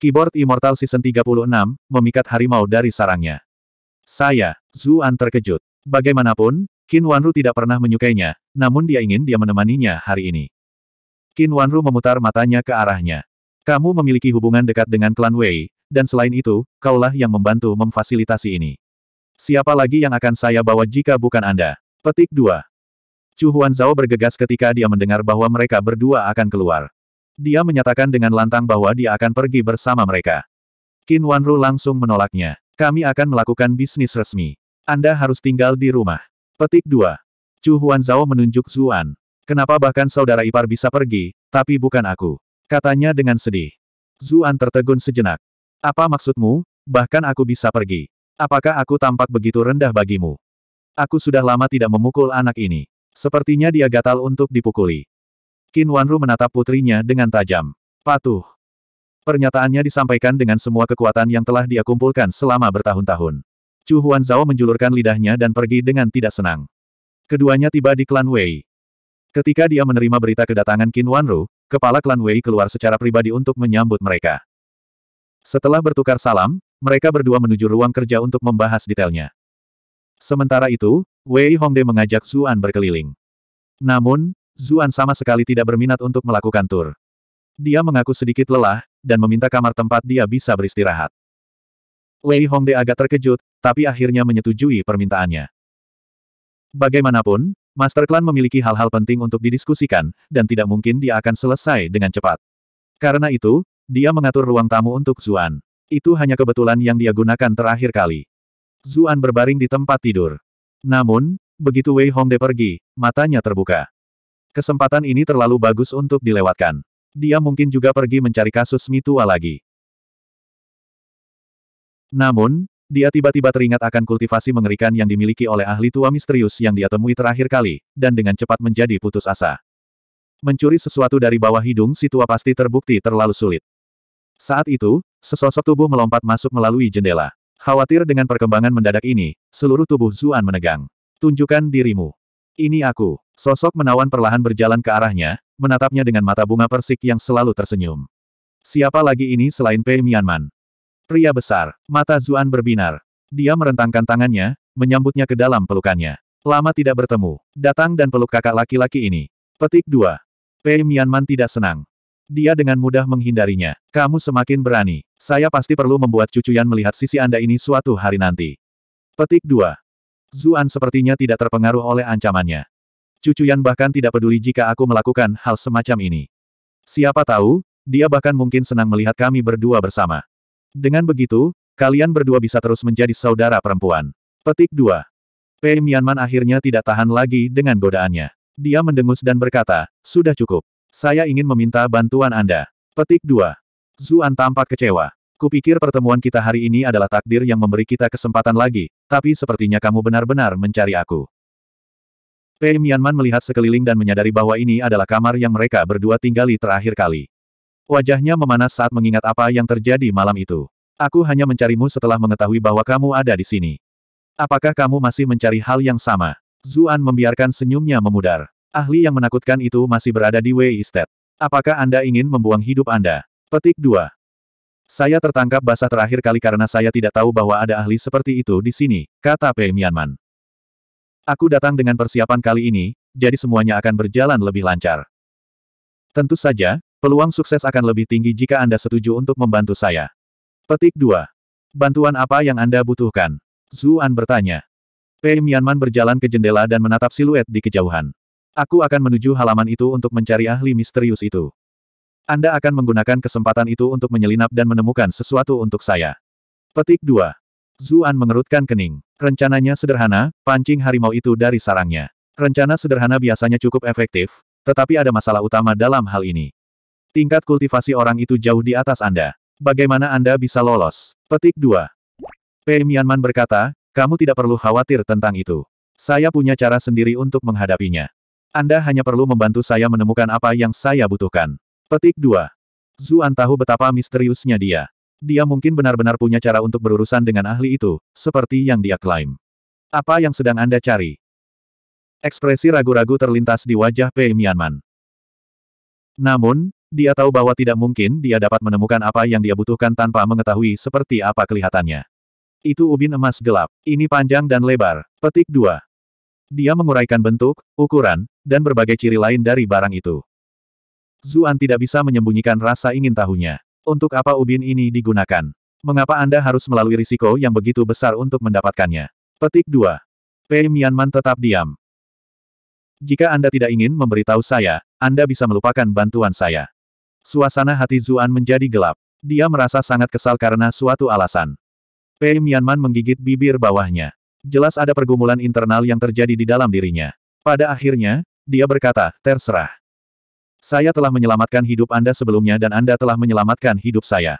Keyboard Immortal Season 36, memikat harimau dari sarangnya. Saya, Zuan terkejut. Bagaimanapun, Qin Wanru tidak pernah menyukainya, namun dia ingin dia menemaninya hari ini. Qin Wanru memutar matanya ke arahnya. Kamu memiliki hubungan dekat dengan klan Wei, dan selain itu, kaulah yang membantu memfasilitasi ini. Siapa lagi yang akan saya bawa jika bukan Anda? Petik 2. Chu Zhao bergegas ketika dia mendengar bahwa mereka berdua akan keluar. Dia menyatakan dengan lantang bahwa dia akan pergi bersama mereka. Qin Wanru langsung menolaknya. Kami akan melakukan bisnis resmi. Anda harus tinggal di rumah. Petik 2. Chu Huanzao menunjuk Zuan. Kenapa bahkan saudara ipar bisa pergi, tapi bukan aku? Katanya dengan sedih. Zuan tertegun sejenak. Apa maksudmu, bahkan aku bisa pergi? Apakah aku tampak begitu rendah bagimu? Aku sudah lama tidak memukul anak ini. Sepertinya dia gatal untuk dipukuli. Qin Wanru menatap putrinya dengan tajam. Patuh. Pernyataannya disampaikan dengan semua kekuatan yang telah dia kumpulkan selama bertahun-tahun. Chu Huan Zhao menjulurkan lidahnya dan pergi dengan tidak senang. Keduanya tiba di klan Wei. Ketika dia menerima berita kedatangan Qin Wanru, kepala klan Wei keluar secara pribadi untuk menyambut mereka. Setelah bertukar salam, mereka berdua menuju ruang kerja untuk membahas detailnya. Sementara itu, Wei Hongde mengajak Zuan berkeliling. Namun, Zuan sama sekali tidak berminat untuk melakukan tur. Dia mengaku sedikit lelah, dan meminta kamar tempat dia bisa beristirahat. Wei Hongde agak terkejut, tapi akhirnya menyetujui permintaannya. Bagaimanapun, Master Clan memiliki hal-hal penting untuk didiskusikan, dan tidak mungkin dia akan selesai dengan cepat. Karena itu, dia mengatur ruang tamu untuk Zuan. Itu hanya kebetulan yang dia gunakan terakhir kali. Zuan berbaring di tempat tidur. Namun, begitu Wei Hongde pergi, matanya terbuka. Kesempatan ini terlalu bagus untuk dilewatkan. Dia mungkin juga pergi mencari kasus mitua lagi. Namun, dia tiba-tiba teringat akan kultivasi mengerikan yang dimiliki oleh ahli tua misterius yang dia temui terakhir kali, dan dengan cepat menjadi putus asa. Mencuri sesuatu dari bawah hidung si tua pasti terbukti terlalu sulit. Saat itu, sesosok tubuh melompat masuk melalui jendela. Khawatir dengan perkembangan mendadak ini, seluruh tubuh Zuan menegang. Tunjukkan dirimu. Ini aku. Sosok menawan perlahan berjalan ke arahnya, menatapnya dengan mata bunga persik yang selalu tersenyum. Siapa lagi ini selain Pei Mianman? Pria besar, mata Zuan berbinar. Dia merentangkan tangannya, menyambutnya ke dalam pelukannya. Lama tidak bertemu, datang dan peluk kakak laki-laki ini. Petik 2. Pei Mianman tidak senang. Dia dengan mudah menghindarinya. Kamu semakin berani. Saya pasti perlu membuat cucu cucuyan melihat sisi Anda ini suatu hari nanti. Petik 2. Zuan sepertinya tidak terpengaruh oleh ancamannya. Cucu Yan bahkan tidak peduli jika aku melakukan hal semacam ini. Siapa tahu, dia bahkan mungkin senang melihat kami berdua bersama. Dengan begitu, kalian berdua bisa terus menjadi saudara perempuan. Petik 2. Pei Mianman akhirnya tidak tahan lagi dengan godaannya. Dia mendengus dan berkata, sudah cukup. Saya ingin meminta bantuan Anda. Petik 2. Zuan tampak kecewa. Kupikir pertemuan kita hari ini adalah takdir yang memberi kita kesempatan lagi, tapi sepertinya kamu benar-benar mencari aku. Pei Mianman melihat sekeliling dan menyadari bahwa ini adalah kamar yang mereka berdua tinggali terakhir kali. Wajahnya memanas saat mengingat apa yang terjadi malam itu. Aku hanya mencarimu setelah mengetahui bahwa kamu ada di sini. Apakah kamu masih mencari hal yang sama? Zuan membiarkan senyumnya memudar. Ahli yang menakutkan itu masih berada di Wei Estate. Apakah Anda ingin membuang hidup Anda? Petik 2. Saya tertangkap basah terakhir kali karena saya tidak tahu bahwa ada ahli seperti itu di sini, kata Pei Mianman. Aku datang dengan persiapan kali ini, jadi semuanya akan berjalan lebih lancar. Tentu saja, peluang sukses akan lebih tinggi jika Anda setuju untuk membantu saya. Petik 2. Bantuan apa yang Anda butuhkan? Zuan bertanya. Pei Mianman berjalan ke jendela dan menatap siluet di kejauhan. Aku akan menuju halaman itu untuk mencari ahli misterius itu. Anda akan menggunakan kesempatan itu untuk menyelinap dan menemukan sesuatu untuk saya. Petik 2. Zuan mengerutkan kening. Rencananya sederhana, pancing harimau itu dari sarangnya. Rencana sederhana biasanya cukup efektif, tetapi ada masalah utama dalam hal ini. Tingkat kultivasi orang itu jauh di atas Anda. Bagaimana Anda bisa lolos? Petik 2. Pei Mianman berkata, kamu tidak perlu khawatir tentang itu. Saya punya cara sendiri untuk menghadapinya. Anda hanya perlu membantu saya menemukan apa yang saya butuhkan. Petik 2. Zuan tahu betapa misteriusnya dia. Dia mungkin benar-benar punya cara untuk berurusan dengan ahli itu, seperti yang dia klaim. Apa yang sedang Anda cari? Ekspresi ragu-ragu terlintas di wajah Pei Mianman. Namun, dia tahu bahwa tidak mungkin dia dapat menemukan apa yang dia butuhkan tanpa mengetahui seperti apa kelihatannya. Itu ubin emas gelap. Ini panjang dan lebar. Petik dua. Dia menguraikan bentuk, ukuran, dan berbagai ciri lain dari barang itu. Zuan tidak bisa menyembunyikan rasa ingin tahunya. Untuk apa ubin ini digunakan? Mengapa Anda harus melalui risiko yang begitu besar untuk mendapatkannya? Petik 2. Pei Mianman tetap diam. Jika Anda tidak ingin memberitahu saya, Anda bisa melupakan bantuan saya. Suasana hati Zuan menjadi gelap. Dia merasa sangat kesal karena suatu alasan. Pei Mianman menggigit bibir bawahnya. Jelas ada pergumulan internal yang terjadi di dalam dirinya. Pada akhirnya, dia berkata, terserah. Saya telah menyelamatkan hidup Anda sebelumnya dan Anda telah menyelamatkan hidup saya.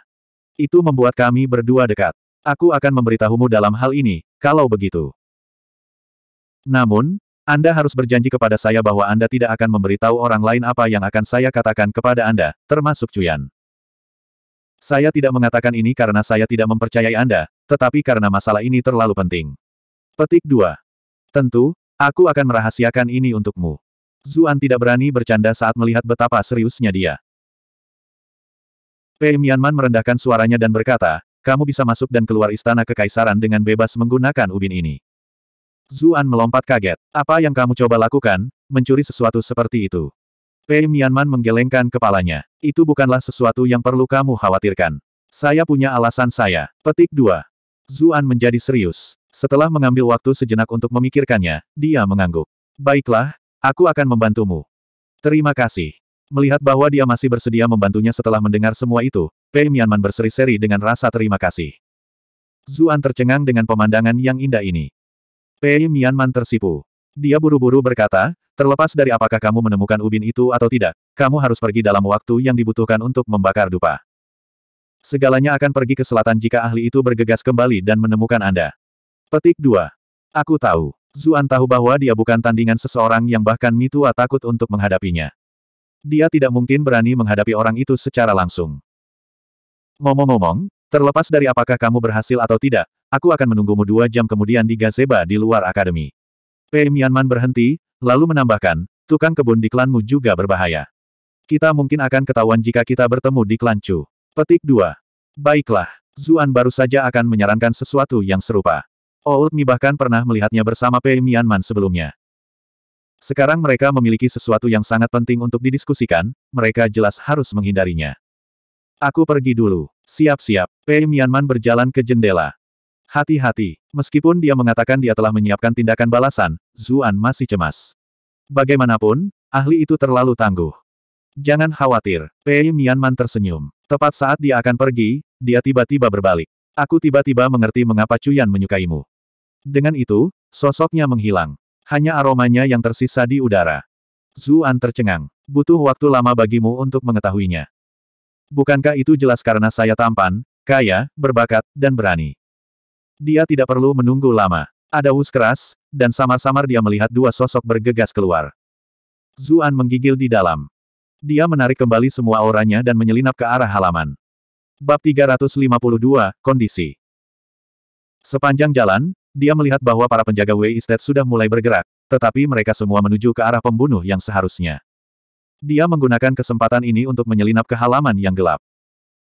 Itu membuat kami berdua dekat. Aku akan memberitahumu dalam hal ini, kalau begitu. Namun, Anda harus berjanji kepada saya bahwa Anda tidak akan memberitahu orang lain apa yang akan saya katakan kepada Anda, termasuk Cuyan. Saya tidak mengatakan ini karena saya tidak mempercayai Anda, tetapi karena masalah ini terlalu penting. Petik 2. Tentu, aku akan merahasiakan ini untukmu. Zuan tidak berani bercanda saat melihat betapa seriusnya dia. Pei Mianman merendahkan suaranya dan berkata, kamu bisa masuk dan keluar istana kekaisaran dengan bebas menggunakan ubin ini. Zuan melompat kaget. Apa yang kamu coba lakukan, mencuri sesuatu seperti itu. Pei Mianman menggelengkan kepalanya. Itu bukanlah sesuatu yang perlu kamu khawatirkan. Saya punya alasan saya. Petik 2. Zuan menjadi serius. Setelah mengambil waktu sejenak untuk memikirkannya, dia mengangguk. Baiklah, Aku akan membantumu. Terima kasih. Melihat bahwa dia masih bersedia membantunya setelah mendengar semua itu, Pei Mianman berseri-seri dengan rasa terima kasih. Zuan tercengang dengan pemandangan yang indah ini. Pei Mianman tersipu. Dia buru-buru berkata, terlepas dari apakah kamu menemukan ubin itu atau tidak, kamu harus pergi dalam waktu yang dibutuhkan untuk membakar dupa. Segalanya akan pergi ke selatan jika ahli itu bergegas kembali dan menemukan Anda. Petik 2. Aku tahu. Zuan tahu bahwa dia bukan tandingan seseorang yang bahkan Mitua takut untuk menghadapinya. Dia tidak mungkin berani menghadapi orang itu secara langsung. Ngomong-ngomong, terlepas dari apakah kamu berhasil atau tidak, aku akan menunggumu dua jam kemudian di gazeba di luar akademi. Pei Mianman berhenti, lalu menambahkan, tukang kebun di klanmu juga berbahaya. Kita mungkin akan ketahuan jika kita bertemu di klan Chu. Petik 2. Baiklah, Zuan baru saja akan menyarankan sesuatu yang serupa. Old Mi bahkan pernah melihatnya bersama Pei Mianman sebelumnya. Sekarang mereka memiliki sesuatu yang sangat penting untuk didiskusikan, mereka jelas harus menghindarinya. Aku pergi dulu. Siap-siap. Pei Mianman berjalan ke jendela. Hati-hati. Meskipun dia mengatakan dia telah menyiapkan tindakan balasan, Zuan masih cemas. Bagaimanapun, ahli itu terlalu tangguh. Jangan khawatir. Pei Mianman tersenyum. Tepat saat dia akan pergi, dia tiba-tiba berbalik. Aku tiba-tiba mengerti mengapa Cuyan menyukaimu. Dengan itu, sosoknya menghilang. Hanya aromanya yang tersisa di udara. Zuan tercengang. Butuh waktu lama bagimu untuk mengetahuinya. Bukankah itu jelas karena saya tampan, kaya, berbakat, dan berani? Dia tidak perlu menunggu lama. Ada hus keras, dan samar-samar dia melihat dua sosok bergegas keluar. Zuan menggigil di dalam. Dia menarik kembali semua auranya dan menyelinap ke arah halaman. Bab 352, Kondisi Sepanjang jalan, dia melihat bahwa para penjaga Wei Estate sudah mulai bergerak, tetapi mereka semua menuju ke arah pembunuh yang seharusnya. Dia menggunakan kesempatan ini untuk menyelinap ke halaman yang gelap.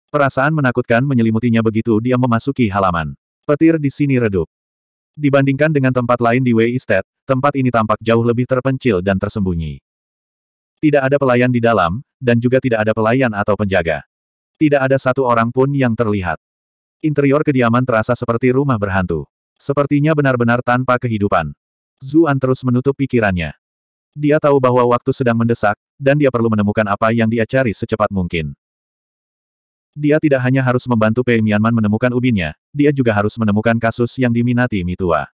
Perasaan menakutkan menyelimutinya begitu dia memasuki halaman. Petir di sini redup. Dibandingkan dengan tempat lain di Wei Estate, tempat ini tampak jauh lebih terpencil dan tersembunyi. Tidak ada pelayan di dalam, dan juga tidak ada pelayan atau penjaga. Tidak ada satu orang pun yang terlihat. Interior kediaman terasa seperti rumah berhantu. Sepertinya benar-benar tanpa kehidupan. Zuan terus menutup pikirannya. Dia tahu bahwa waktu sedang mendesak, dan dia perlu menemukan apa yang dia cari secepat mungkin. Dia tidak hanya harus membantu Pei Mianman menemukan ubinnya, dia juga harus menemukan kasus yang diminati Mitua.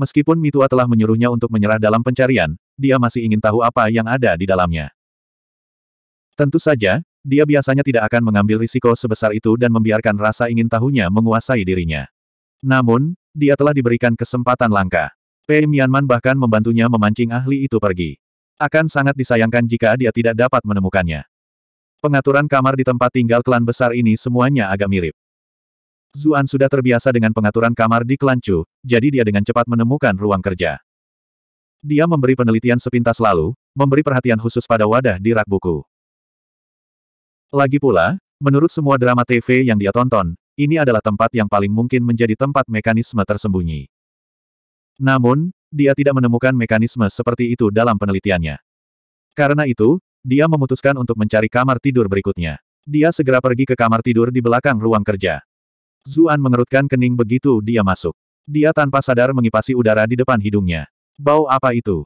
Meskipun Mitua telah menyuruhnya untuk menyerah dalam pencarian, dia masih ingin tahu apa yang ada di dalamnya. Tentu saja, dia biasanya tidak akan mengambil risiko sebesar itu dan membiarkan rasa ingin tahunya menguasai dirinya. Namun, dia telah diberikan kesempatan langka. Pei Mianman bahkan membantunya memancing ahli itu pergi. Akan sangat disayangkan jika dia tidak dapat menemukannya. Pengaturan kamar di tempat tinggal klan besar ini semuanya agak mirip. Zuan sudah terbiasa dengan pengaturan kamar di klan Chu, jadi dia dengan cepat menemukan ruang kerja. Dia memberi penelitian sepintas lalu, memberi perhatian khusus pada wadah di rak buku. Lagi pula, menurut semua drama TV yang dia tonton, ini adalah tempat yang paling mungkin menjadi tempat mekanisme tersembunyi. Namun, dia tidak menemukan mekanisme seperti itu dalam penelitiannya. Karena itu, dia memutuskan untuk mencari kamar tidur berikutnya. Dia segera pergi ke kamar tidur di belakang ruang kerja. Zuan mengerutkan kening begitu dia masuk. Dia tanpa sadar mengipasi udara di depan hidungnya. Bau apa itu?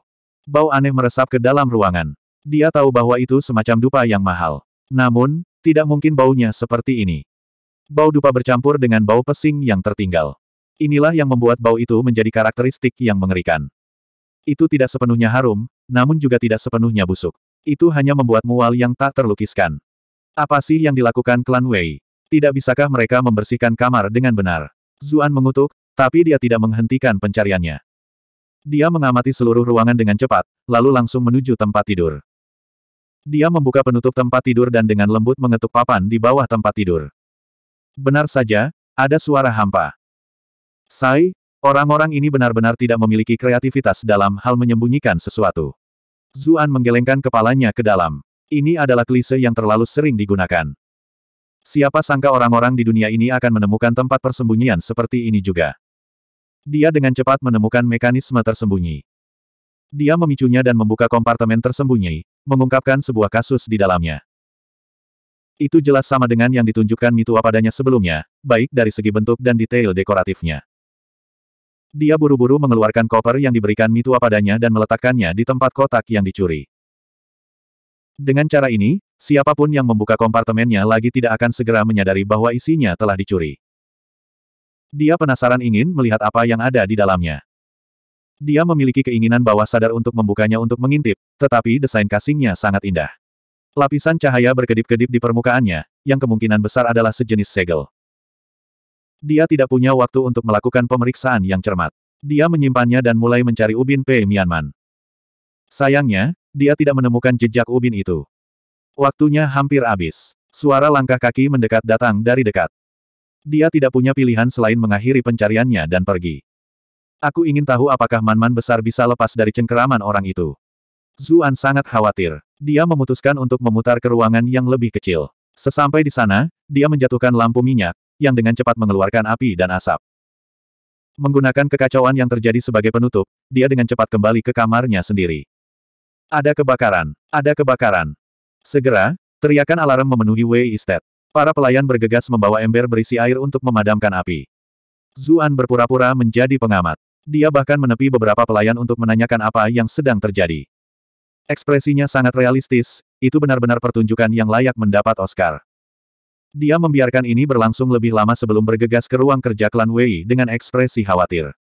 Bau aneh meresap ke dalam ruangan. Dia tahu bahwa itu semacam dupa yang mahal. Namun, tidak mungkin baunya seperti ini. Bau dupa bercampur dengan bau pesing yang tertinggal. Inilah yang membuat bau itu menjadi karakteristik yang mengerikan. Itu tidak sepenuhnya harum, namun juga tidak sepenuhnya busuk. Itu hanya membuat mual yang tak terlukiskan. Apa sih yang dilakukan klan Wei? Tidak bisakah mereka membersihkan kamar dengan benar? Zuan mengutuk, tapi dia tidak menghentikan pencariannya. Dia mengamati seluruh ruangan dengan cepat, lalu langsung menuju tempat tidur. Dia membuka penutup tempat tidur dan dengan lembut mengetuk papan di bawah tempat tidur. Benar saja, ada suara hampa. Sai, orang-orang ini benar-benar tidak memiliki kreativitas dalam hal menyembunyikan sesuatu. Zuan menggelengkan kepalanya ke dalam. Ini adalah klise yang terlalu sering digunakan. Siapa sangka orang-orang di dunia ini akan menemukan tempat persembunyian seperti ini juga. Dia dengan cepat menemukan mekanisme tersembunyi. Dia memicunya dan membuka kompartemen tersembunyi, mengungkapkan sebuah kasus di dalamnya. Itu jelas sama dengan yang ditunjukkan Mitua padanya sebelumnya, baik dari segi bentuk dan detail dekoratifnya. Dia buru-buru mengeluarkan koper yang diberikan Mitua padanya dan meletakkannya di tempat kotak yang dicuri. Dengan cara ini, siapapun yang membuka kompartemennya lagi tidak akan segera menyadari bahwa isinya telah dicuri. Dia penasaran ingin melihat apa yang ada di dalamnya. Dia memiliki keinginan bawah sadar untuk membukanya untuk mengintip, tetapi desain kasingnya sangat indah. Lapisan cahaya berkedip-kedip di permukaannya, yang kemungkinan besar adalah sejenis segel. Dia tidak punya waktu untuk melakukan pemeriksaan yang cermat. Dia menyimpannya dan mulai mencari ubin P. Mianman. Sayangnya, dia tidak menemukan jejak ubin itu. Waktunya hampir habis. Suara langkah kaki mendekat datang dari dekat. Dia tidak punya pilihan selain mengakhiri pencariannya dan pergi. Aku ingin tahu apakah manman man besar bisa lepas dari cengkeraman orang itu. Zuan sangat khawatir. Dia memutuskan untuk memutar ke ruangan yang lebih kecil. Sesampai di sana, dia menjatuhkan lampu minyak, yang dengan cepat mengeluarkan api dan asap. Menggunakan kekacauan yang terjadi sebagai penutup, dia dengan cepat kembali ke kamarnya sendiri. Ada kebakaran, ada kebakaran. Segera, teriakan alarm memenuhi Wei Estate. Para pelayan bergegas membawa ember berisi air untuk memadamkan api. Zuan berpura-pura menjadi pengamat. Dia bahkan menepi beberapa pelayan untuk menanyakan apa yang sedang terjadi. Ekspresinya sangat realistis, itu benar-benar pertunjukan yang layak mendapat Oscar. Dia membiarkan ini berlangsung lebih lama sebelum bergegas ke ruang kerja klan Wei dengan ekspresi khawatir.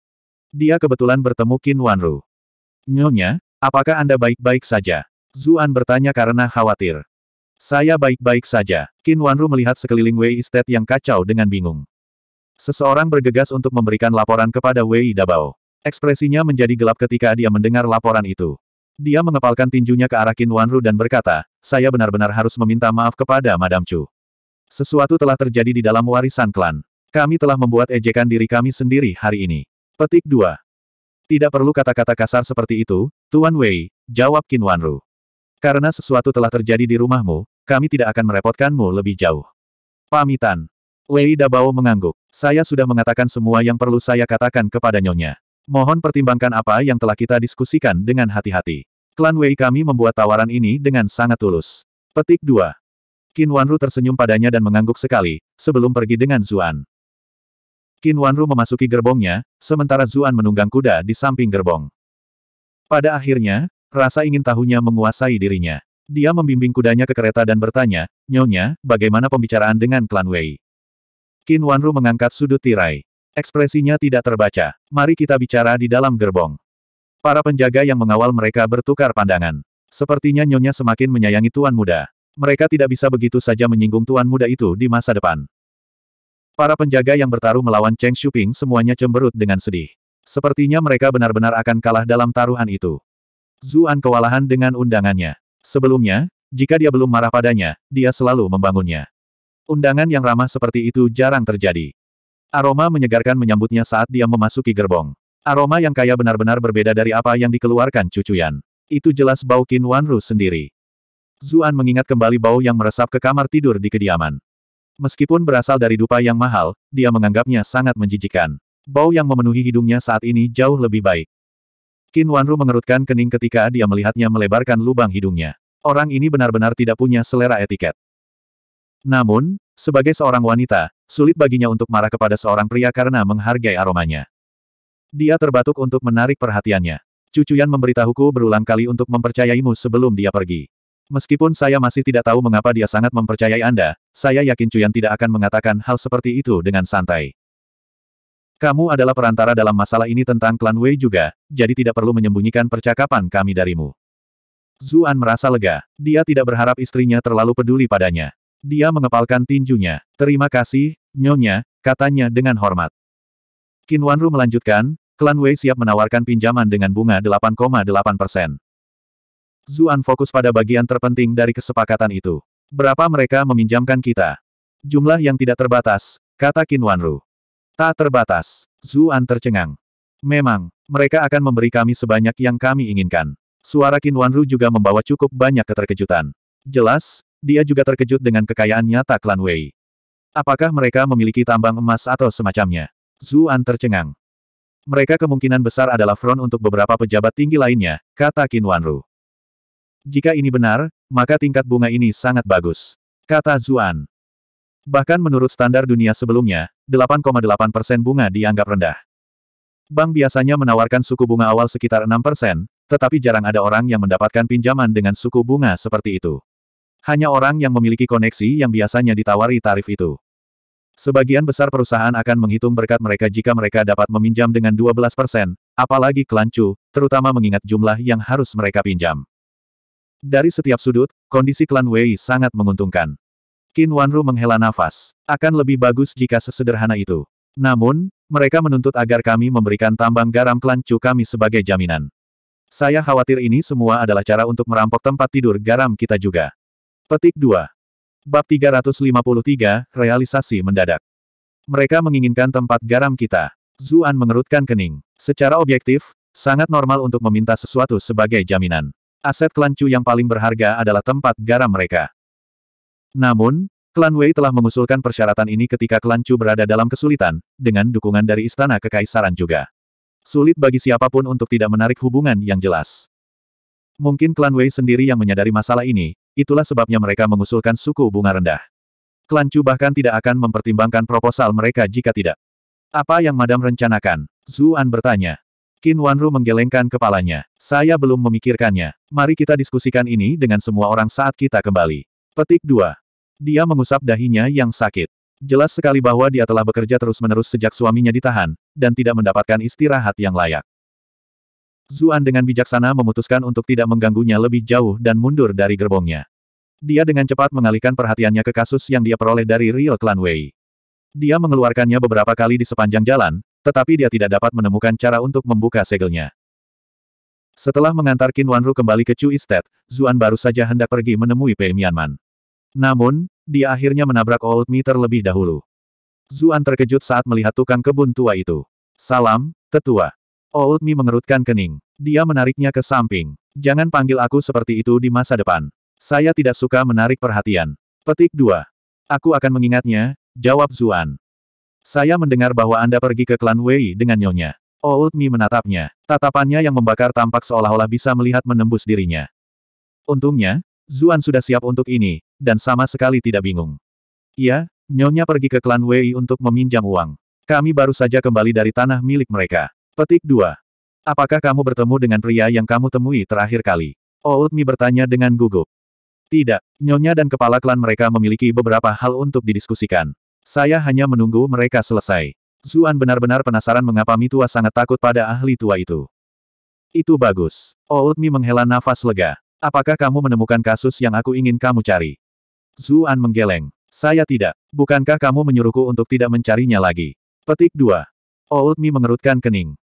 Dia kebetulan bertemu Qin Wanru. Nyonya, apakah Anda baik-baik saja? Zuan bertanya karena khawatir. Saya baik-baik saja. Qin Wanru melihat sekeliling Wei Estate yang kacau dengan bingung. Seseorang bergegas untuk memberikan laporan kepada Wei Dabao. Ekspresinya menjadi gelap ketika dia mendengar laporan itu. Dia mengepalkan tinjunya ke arah Qin Wanru dan berkata, saya benar-benar harus meminta maaf kepada Madam Chu. Sesuatu telah terjadi di dalam warisan klan. Kami telah membuat ejekan diri kami sendiri hari ini. Petik 2. Tidak perlu kata-kata kasar seperti itu, Tuan Wei, jawab Qin Wanru. Karena sesuatu telah terjadi di rumahmu, kami tidak akan merepotkanmu lebih jauh. Pamitan. Wei Dabao mengangguk. Saya sudah mengatakan semua yang perlu saya katakan kepada nyonya. Mohon pertimbangkan apa yang telah kita diskusikan dengan hati-hati. Klan Wei kami membuat tawaran ini dengan sangat tulus. Petik 2. Qin Wanru tersenyum padanya dan mengangguk sekali, sebelum pergi dengan Zuan. Qin Wanru memasuki gerbongnya, sementara Zuan menunggang kuda di samping gerbong. Pada akhirnya, rasa ingin tahunya menguasai dirinya. Dia membimbing kudanya ke kereta dan bertanya, Nyonya, bagaimana pembicaraan dengan klan Wei? Qin Wanru mengangkat sudut tirai. Ekspresinya tidak terbaca. Mari kita bicara di dalam gerbong. Para penjaga yang mengawal mereka bertukar pandangan. Sepertinya Nyonya semakin menyayangi Tuan Muda. Mereka tidak bisa begitu saja menyinggung Tuan Muda itu di masa depan. Para penjaga yang bertaruh melawan Cheng Shuping semuanya cemberut dengan sedih. Sepertinya mereka benar-benar akan kalah dalam taruhan itu. Zuan kewalahan dengan undangannya. Sebelumnya, jika dia belum marah padanya, dia selalu membangunnya. Undangan yang ramah seperti itu jarang terjadi. Aroma menyegarkan menyambutnya saat dia memasuki gerbong. Aroma yang kaya benar-benar berbeda dari apa yang dikeluarkan cucuyan. Itu jelas bau Qin Ru sendiri. Zuan mengingat kembali bau yang meresap ke kamar tidur di kediaman. Meskipun berasal dari dupa yang mahal, dia menganggapnya sangat menjijikan. Bau yang memenuhi hidungnya saat ini jauh lebih baik. Qin Wanru mengerutkan kening ketika dia melihatnya melebarkan lubang hidungnya. Orang ini benar-benar tidak punya selera etiket. Namun, sebagai seorang wanita, sulit baginya untuk marah kepada seorang pria karena menghargai aromanya. Dia terbatuk untuk menarik perhatiannya. Cucuyan memberitahuku berulang kali untuk mempercayaimu sebelum dia pergi. Meskipun saya masih tidak tahu mengapa dia sangat mempercayai Anda, saya yakin Cuyan tidak akan mengatakan hal seperti itu dengan santai. Kamu adalah perantara dalam masalah ini tentang klan Wei juga, jadi tidak perlu menyembunyikan percakapan kami darimu. Zuan merasa lega. Dia tidak berharap istrinya terlalu peduli padanya. Dia mengepalkan tinjunya. Terima kasih, Nyonya, katanya dengan hormat. Qin Wanru melanjutkan, klan Wei siap menawarkan pinjaman dengan bunga 8,8 persen. Zuan fokus pada bagian terpenting dari kesepakatan itu. Berapa mereka meminjamkan kita? Jumlah yang tidak terbatas, kata Qin Wanru. Tak terbatas. Zuan tercengang. Memang, mereka akan memberi kami sebanyak yang kami inginkan. Suara Qin Wanru juga membawa cukup banyak keterkejutan. Jelas, dia juga terkejut dengan kekayaan nyata klan Wei. Apakah mereka memiliki tambang emas atau semacamnya? Zuan tercengang. Mereka kemungkinan besar adalah front untuk beberapa pejabat tinggi lainnya, kata Qin Wanru. Jika ini benar, maka tingkat bunga ini sangat bagus. Kata Zuan. Bahkan menurut standar dunia sebelumnya, 8,8 persen bunga dianggap rendah. Bank biasanya menawarkan suku bunga awal sekitar 6 persen, tetapi jarang ada orang yang mendapatkan pinjaman dengan suku bunga seperti itu. Hanya orang yang memiliki koneksi yang biasanya ditawari tarif itu. Sebagian besar perusahaan akan menghitung berkat mereka jika mereka dapat meminjam dengan 12 persen, apalagi kelancu, terutama mengingat jumlah yang harus mereka pinjam. Dari setiap sudut, kondisi klan Wei sangat menguntungkan. Qin Wanru menghela nafas. Akan lebih bagus jika sesederhana itu. Namun, mereka menuntut agar kami memberikan tambang garam klan Chu kami sebagai jaminan. Saya khawatir ini semua adalah cara untuk merampok tempat tidur garam kita juga. Petik 2. Bab 353, Realisasi Mendadak. Mereka menginginkan tempat garam kita. Zuan mengerutkan kening. Secara objektif, sangat normal untuk meminta sesuatu sebagai jaminan. Aset klan Chu yang paling berharga adalah tempat garam mereka. Namun, klan Wei telah mengusulkan persyaratan ini ketika klan Chu berada dalam kesulitan, dengan dukungan dari Istana Kekaisaran juga. Sulit bagi siapapun untuk tidak menarik hubungan yang jelas. Mungkin klan Wei sendiri yang menyadari masalah ini, itulah sebabnya mereka mengusulkan suku bunga rendah. Klan Chu bahkan tidak akan mempertimbangkan proposal mereka jika tidak. Apa yang Madam rencanakan? Zuan bertanya. Qin Wanru menggelengkan kepalanya. Saya belum memikirkannya. Mari kita diskusikan ini dengan semua orang saat kita kembali. Petik 2. Dia mengusap dahinya yang sakit. Jelas sekali bahwa dia telah bekerja terus-menerus sejak suaminya ditahan, dan tidak mendapatkan istirahat yang layak. Zuan dengan bijaksana memutuskan untuk tidak mengganggunya lebih jauh dan mundur dari gerbongnya. Dia dengan cepat mengalihkan perhatiannya ke kasus yang dia peroleh dari Real Clan Wei. Dia mengeluarkannya beberapa kali di sepanjang jalan, tetapi dia tidak dapat menemukan cara untuk membuka segelnya. Setelah mengantar Qin Wanru kembali ke Chu Estate, Zuan baru saja hendak pergi menemui Pei Mianman. Namun, dia akhirnya menabrak Old Me terlebih dahulu. Zuan terkejut saat melihat tukang kebun tua itu. Salam, tetua. Old Mi mengerutkan kening. Dia menariknya ke samping. Jangan panggil aku seperti itu di masa depan. Saya tidak suka menarik perhatian. Petik 2. Aku akan mengingatnya, jawab Zuan. Saya mendengar bahwa Anda pergi ke klan Wei dengan nyonya. Old Mi menatapnya. Tatapannya yang membakar tampak seolah-olah bisa melihat menembus dirinya. Untungnya, Zuan sudah siap untuk ini, dan sama sekali tidak bingung. Iya, nyonya pergi ke klan Wei untuk meminjam uang. Kami baru saja kembali dari tanah milik mereka. Petik 2. Apakah kamu bertemu dengan pria yang kamu temui terakhir kali? Oh, Mi bertanya dengan gugup. Tidak, Nyonya dan kepala klan mereka memiliki beberapa hal untuk didiskusikan. Saya hanya menunggu mereka selesai. Zuan benar-benar penasaran mengapa Mitua sangat takut pada ahli tua itu. Itu bagus. Oh, Mi menghela nafas lega. Apakah kamu menemukan kasus yang aku ingin kamu cari? Zuan menggeleng. Saya tidak. Bukankah kamu menyuruhku untuk tidak mencarinya lagi? Petik 2. Mi mengerutkan kening.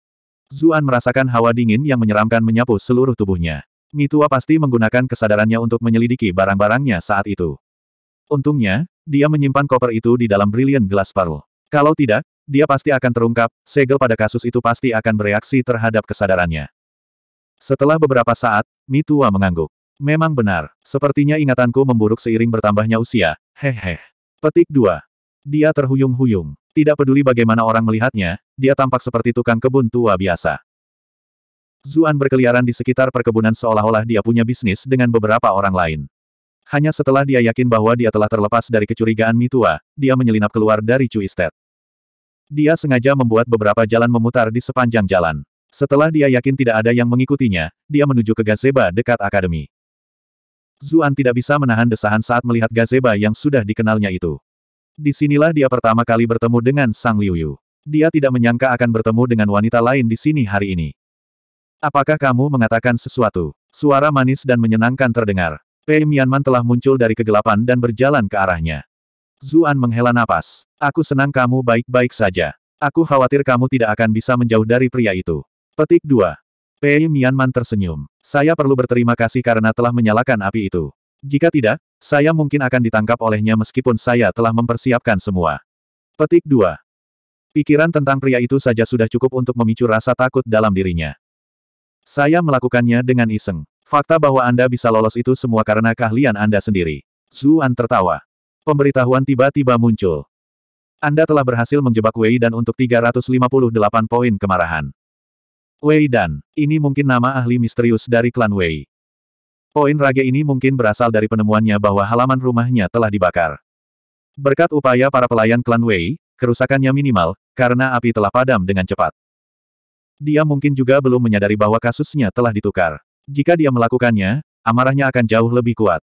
Zuan merasakan hawa dingin yang menyeramkan menyapu seluruh tubuhnya. Mitua pasti menggunakan kesadarannya untuk menyelidiki barang-barangnya saat itu. Untungnya, dia menyimpan koper itu di dalam brilian gelas paru. Kalau tidak, dia pasti akan terungkap, segel pada kasus itu pasti akan bereaksi terhadap kesadarannya. Setelah beberapa saat, Mitua mengangguk. Memang benar, sepertinya ingatanku memburuk seiring bertambahnya usia, Hehe. Petik 2. Dia terhuyung-huyung. Tidak peduli bagaimana orang melihatnya, dia tampak seperti tukang kebun tua biasa. Zuan berkeliaran di sekitar perkebunan seolah-olah dia punya bisnis dengan beberapa orang lain. Hanya setelah dia yakin bahwa dia telah terlepas dari kecurigaan Mitua, dia menyelinap keluar dari Chu Estate. Dia sengaja membuat beberapa jalan memutar di sepanjang jalan. Setelah dia yakin tidak ada yang mengikutinya, dia menuju ke gazeba dekat akademi. Zuan tidak bisa menahan desahan saat melihat gazeba yang sudah dikenalnya itu. Disinilah dia pertama kali bertemu dengan Sang Liu Dia tidak menyangka akan bertemu dengan wanita lain di sini hari ini. Apakah kamu mengatakan sesuatu? Suara manis dan menyenangkan terdengar. Pei Mianman telah muncul dari kegelapan dan berjalan ke arahnya. Zuan menghela napas. Aku senang kamu baik-baik saja. Aku khawatir kamu tidak akan bisa menjauh dari pria itu. Petik 2. Pei Mianman tersenyum. Saya perlu berterima kasih karena telah menyalakan api itu. Jika tidak, saya mungkin akan ditangkap olehnya meskipun saya telah mempersiapkan semua. Petik 2. Pikiran tentang pria itu saja sudah cukup untuk memicu rasa takut dalam dirinya. Saya melakukannya dengan iseng. Fakta bahwa Anda bisa lolos itu semua karena keahlian Anda sendiri. Zuan tertawa. Pemberitahuan tiba-tiba muncul. Anda telah berhasil menjebak Wei Dan untuk 358 poin kemarahan. Wei Dan, ini mungkin nama ahli misterius dari klan Wei. Poin raga ini mungkin berasal dari penemuannya bahwa halaman rumahnya telah dibakar. Berkat upaya para pelayan klan Wei, kerusakannya minimal, karena api telah padam dengan cepat. Dia mungkin juga belum menyadari bahwa kasusnya telah ditukar. Jika dia melakukannya, amarahnya akan jauh lebih kuat.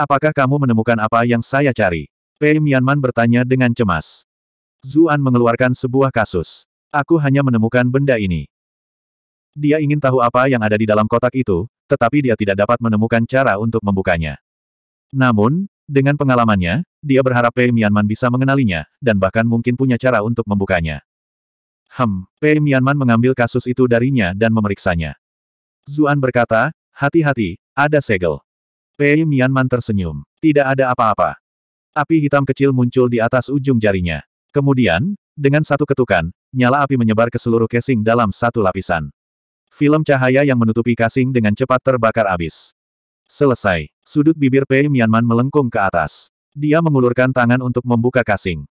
Apakah kamu menemukan apa yang saya cari? Pei Mianman bertanya dengan cemas. Zuan mengeluarkan sebuah kasus. Aku hanya menemukan benda ini. Dia ingin tahu apa yang ada di dalam kotak itu, tetapi dia tidak dapat menemukan cara untuk membukanya. Namun, dengan pengalamannya, dia berharap Pei Mianman bisa mengenalinya, dan bahkan mungkin punya cara untuk membukanya. Hem, Pei Mianman mengambil kasus itu darinya dan memeriksanya. Zuan berkata, hati-hati, ada segel. Pei Mianman tersenyum. Tidak ada apa-apa. Api hitam kecil muncul di atas ujung jarinya. Kemudian, dengan satu ketukan, nyala api menyebar ke seluruh casing dalam satu lapisan. Film cahaya yang menutupi kasing dengan cepat terbakar abis. Selesai. Sudut bibir Pei Mianman melengkung ke atas. Dia mengulurkan tangan untuk membuka kasing.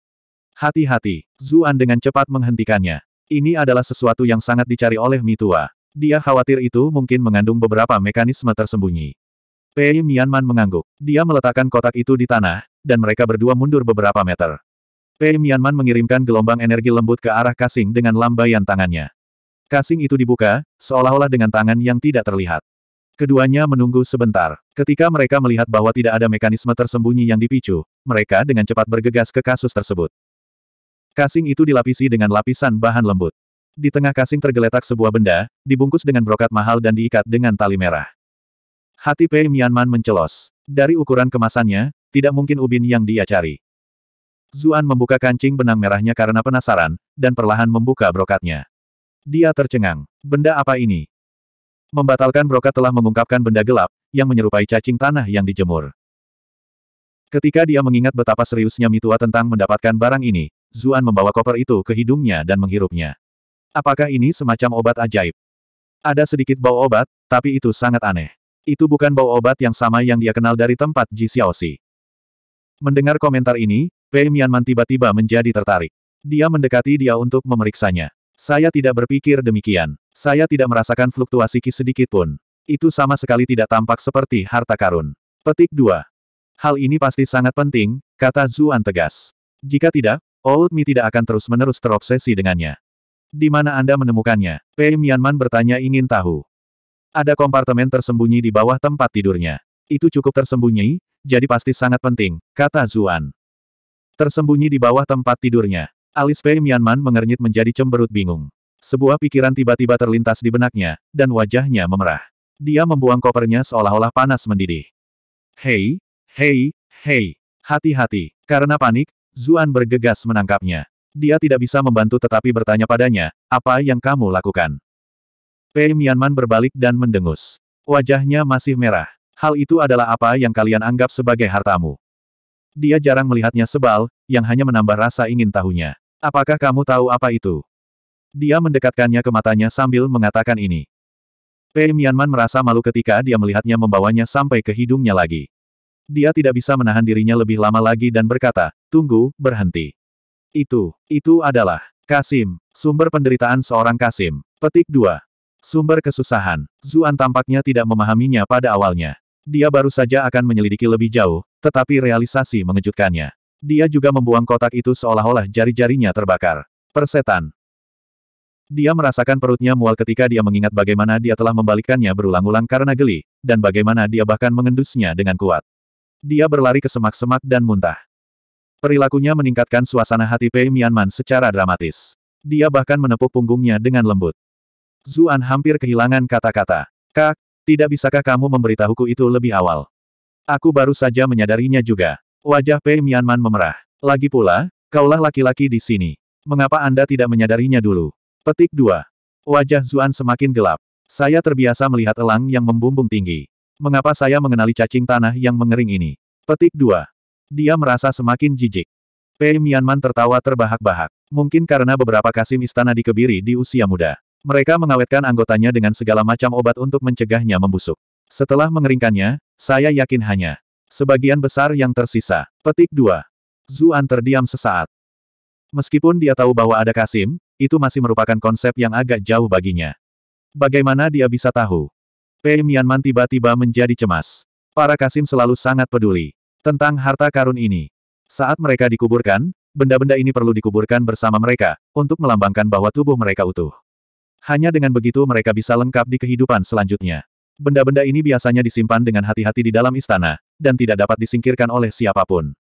Hati-hati. Zuan dengan cepat menghentikannya. Ini adalah sesuatu yang sangat dicari oleh Mitua. Dia khawatir itu mungkin mengandung beberapa mekanisme tersembunyi. Pei Mianman mengangguk. Dia meletakkan kotak itu di tanah, dan mereka berdua mundur beberapa meter. Pei Mianman mengirimkan gelombang energi lembut ke arah kasing dengan lambaian tangannya. Kasing itu dibuka, seolah-olah dengan tangan yang tidak terlihat. Keduanya menunggu sebentar. Ketika mereka melihat bahwa tidak ada mekanisme tersembunyi yang dipicu, mereka dengan cepat bergegas ke kasus tersebut. Kasing itu dilapisi dengan lapisan bahan lembut. Di tengah kasing tergeletak sebuah benda, dibungkus dengan brokat mahal dan diikat dengan tali merah. Hati Pei Mianman mencelos. Dari ukuran kemasannya, tidak mungkin ubin yang dia cari. Zuan membuka kancing benang merahnya karena penasaran, dan perlahan membuka brokatnya. Dia tercengang. Benda apa ini? Membatalkan brokat telah mengungkapkan benda gelap, yang menyerupai cacing tanah yang dijemur. Ketika dia mengingat betapa seriusnya Mitua tentang mendapatkan barang ini, Zuan membawa koper itu ke hidungnya dan menghirupnya. Apakah ini semacam obat ajaib? Ada sedikit bau obat, tapi itu sangat aneh. Itu bukan bau obat yang sama yang dia kenal dari tempat Ji Xiaoxi. Mendengar komentar ini, Pei Mianman tiba-tiba menjadi tertarik. Dia mendekati dia untuk memeriksanya. Saya tidak berpikir demikian. Saya tidak merasakan fluktuasi Ki sedikit pun. Itu sama sekali tidak tampak seperti harta karun. Petik 2. Hal ini pasti sangat penting, kata Zuan tegas. Jika tidak, Old Mi tidak akan terus-menerus terobsesi dengannya. Di mana Anda menemukannya? Pei Mianman bertanya ingin tahu. Ada kompartemen tersembunyi di bawah tempat tidurnya. Itu cukup tersembunyi, jadi pasti sangat penting, kata Zuan. Tersembunyi di bawah tempat tidurnya. Alis Pei Mianman mengernyit menjadi cemberut bingung. Sebuah pikiran tiba-tiba terlintas di benaknya, dan wajahnya memerah. Dia membuang kopernya seolah-olah panas mendidih. Hei, hei, hei, hati-hati. Karena panik, Zuan bergegas menangkapnya. Dia tidak bisa membantu tetapi bertanya padanya, apa yang kamu lakukan? Pei Mianman berbalik dan mendengus. Wajahnya masih merah. Hal itu adalah apa yang kalian anggap sebagai hartamu. Dia jarang melihatnya sebal, yang hanya menambah rasa ingin tahunya. Apakah kamu tahu apa itu? Dia mendekatkannya ke matanya sambil mengatakan ini. Pei Mianman merasa malu ketika dia melihatnya membawanya sampai ke hidungnya lagi. Dia tidak bisa menahan dirinya lebih lama lagi dan berkata, tunggu, berhenti. Itu, itu adalah, Kasim, sumber penderitaan seorang Kasim. Petik 2. Sumber kesusahan. Zuan tampaknya tidak memahaminya pada awalnya. Dia baru saja akan menyelidiki lebih jauh, tetapi realisasi mengejutkannya. Dia juga membuang kotak itu seolah-olah jari-jarinya terbakar. Persetan. Dia merasakan perutnya mual ketika dia mengingat bagaimana dia telah membalikkannya berulang-ulang karena geli, dan bagaimana dia bahkan mengendusnya dengan kuat. Dia berlari ke semak-semak dan muntah. Perilakunya meningkatkan suasana hati Pei Mianman secara dramatis. Dia bahkan menepuk punggungnya dengan lembut. Zuan hampir kehilangan kata-kata. Kak, tidak bisakah kamu memberitahuku itu lebih awal? Aku baru saja menyadarinya juga. Wajah Pei Mianman memerah. Lagi pula, kaulah laki-laki di sini. Mengapa Anda tidak menyadarinya dulu? Petik 2. Wajah Zuan semakin gelap. Saya terbiasa melihat elang yang membumbung tinggi. Mengapa saya mengenali cacing tanah yang mengering ini? Petik 2. Dia merasa semakin jijik. Pei Mianman tertawa terbahak-bahak. Mungkin karena beberapa kasim istana dikebiri di usia muda. Mereka mengawetkan anggotanya dengan segala macam obat untuk mencegahnya membusuk. Setelah mengeringkannya, saya yakin hanya Sebagian besar yang tersisa. Petik 2. Zuan terdiam sesaat. Meskipun dia tahu bahwa ada Kasim, itu masih merupakan konsep yang agak jauh baginya. Bagaimana dia bisa tahu? Pei Mianman tiba-tiba menjadi cemas. Para Kasim selalu sangat peduli tentang harta karun ini. Saat mereka dikuburkan, benda-benda ini perlu dikuburkan bersama mereka, untuk melambangkan bahwa tubuh mereka utuh. Hanya dengan begitu mereka bisa lengkap di kehidupan selanjutnya. Benda-benda ini biasanya disimpan dengan hati-hati di dalam istana, dan tidak dapat disingkirkan oleh siapapun.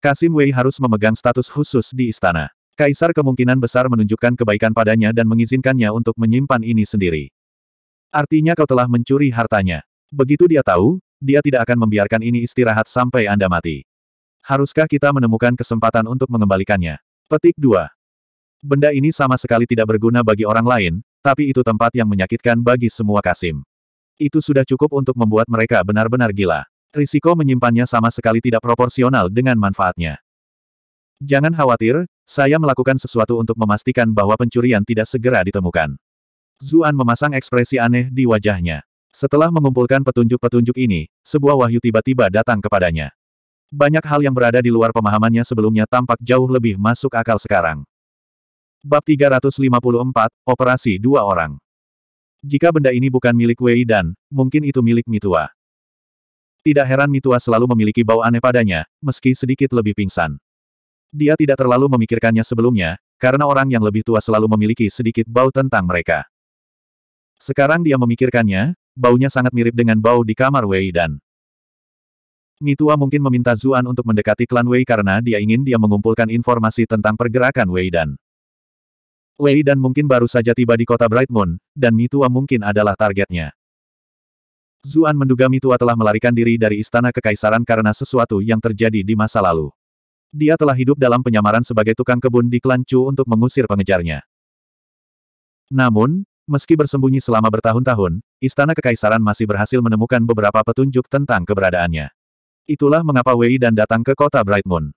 Kasim Wei harus memegang status khusus di istana. Kaisar kemungkinan besar menunjukkan kebaikan padanya dan mengizinkannya untuk menyimpan ini sendiri. Artinya kau telah mencuri hartanya. Begitu dia tahu, dia tidak akan membiarkan ini istirahat sampai Anda mati. Haruskah kita menemukan kesempatan untuk mengembalikannya? Petik 2. Benda ini sama sekali tidak berguna bagi orang lain, tapi itu tempat yang menyakitkan bagi semua Kasim. Itu sudah cukup untuk membuat mereka benar-benar gila. Risiko menyimpannya sama sekali tidak proporsional dengan manfaatnya. Jangan khawatir, saya melakukan sesuatu untuk memastikan bahwa pencurian tidak segera ditemukan. Zuan memasang ekspresi aneh di wajahnya. Setelah mengumpulkan petunjuk-petunjuk ini, sebuah wahyu tiba-tiba datang kepadanya. Banyak hal yang berada di luar pemahamannya sebelumnya tampak jauh lebih masuk akal sekarang. Bab 354, Operasi Dua Orang Jika benda ini bukan milik Wei dan, mungkin itu milik Mitua. Tidak heran Mitua selalu memiliki bau aneh padanya, meski sedikit lebih pingsan. Dia tidak terlalu memikirkannya sebelumnya, karena orang yang lebih tua selalu memiliki sedikit bau tentang mereka. Sekarang dia memikirkannya, baunya sangat mirip dengan bau di kamar Wei dan. Mitua mungkin meminta Zuan untuk mendekati klan Wei karena dia ingin dia mengumpulkan informasi tentang pergerakan Wei dan. Wei dan mungkin baru saja tiba di kota Bright Moon, dan Mitua mungkin adalah targetnya. Zuan menduga Mitua telah melarikan diri dari istana kekaisaran karena sesuatu yang terjadi di masa lalu. Dia telah hidup dalam penyamaran sebagai tukang kebun di klan Chu untuk mengusir pengejarnya. Namun, meski bersembunyi selama bertahun-tahun, istana kekaisaran masih berhasil menemukan beberapa petunjuk tentang keberadaannya. Itulah mengapa Wei dan datang ke kota Bright Moon.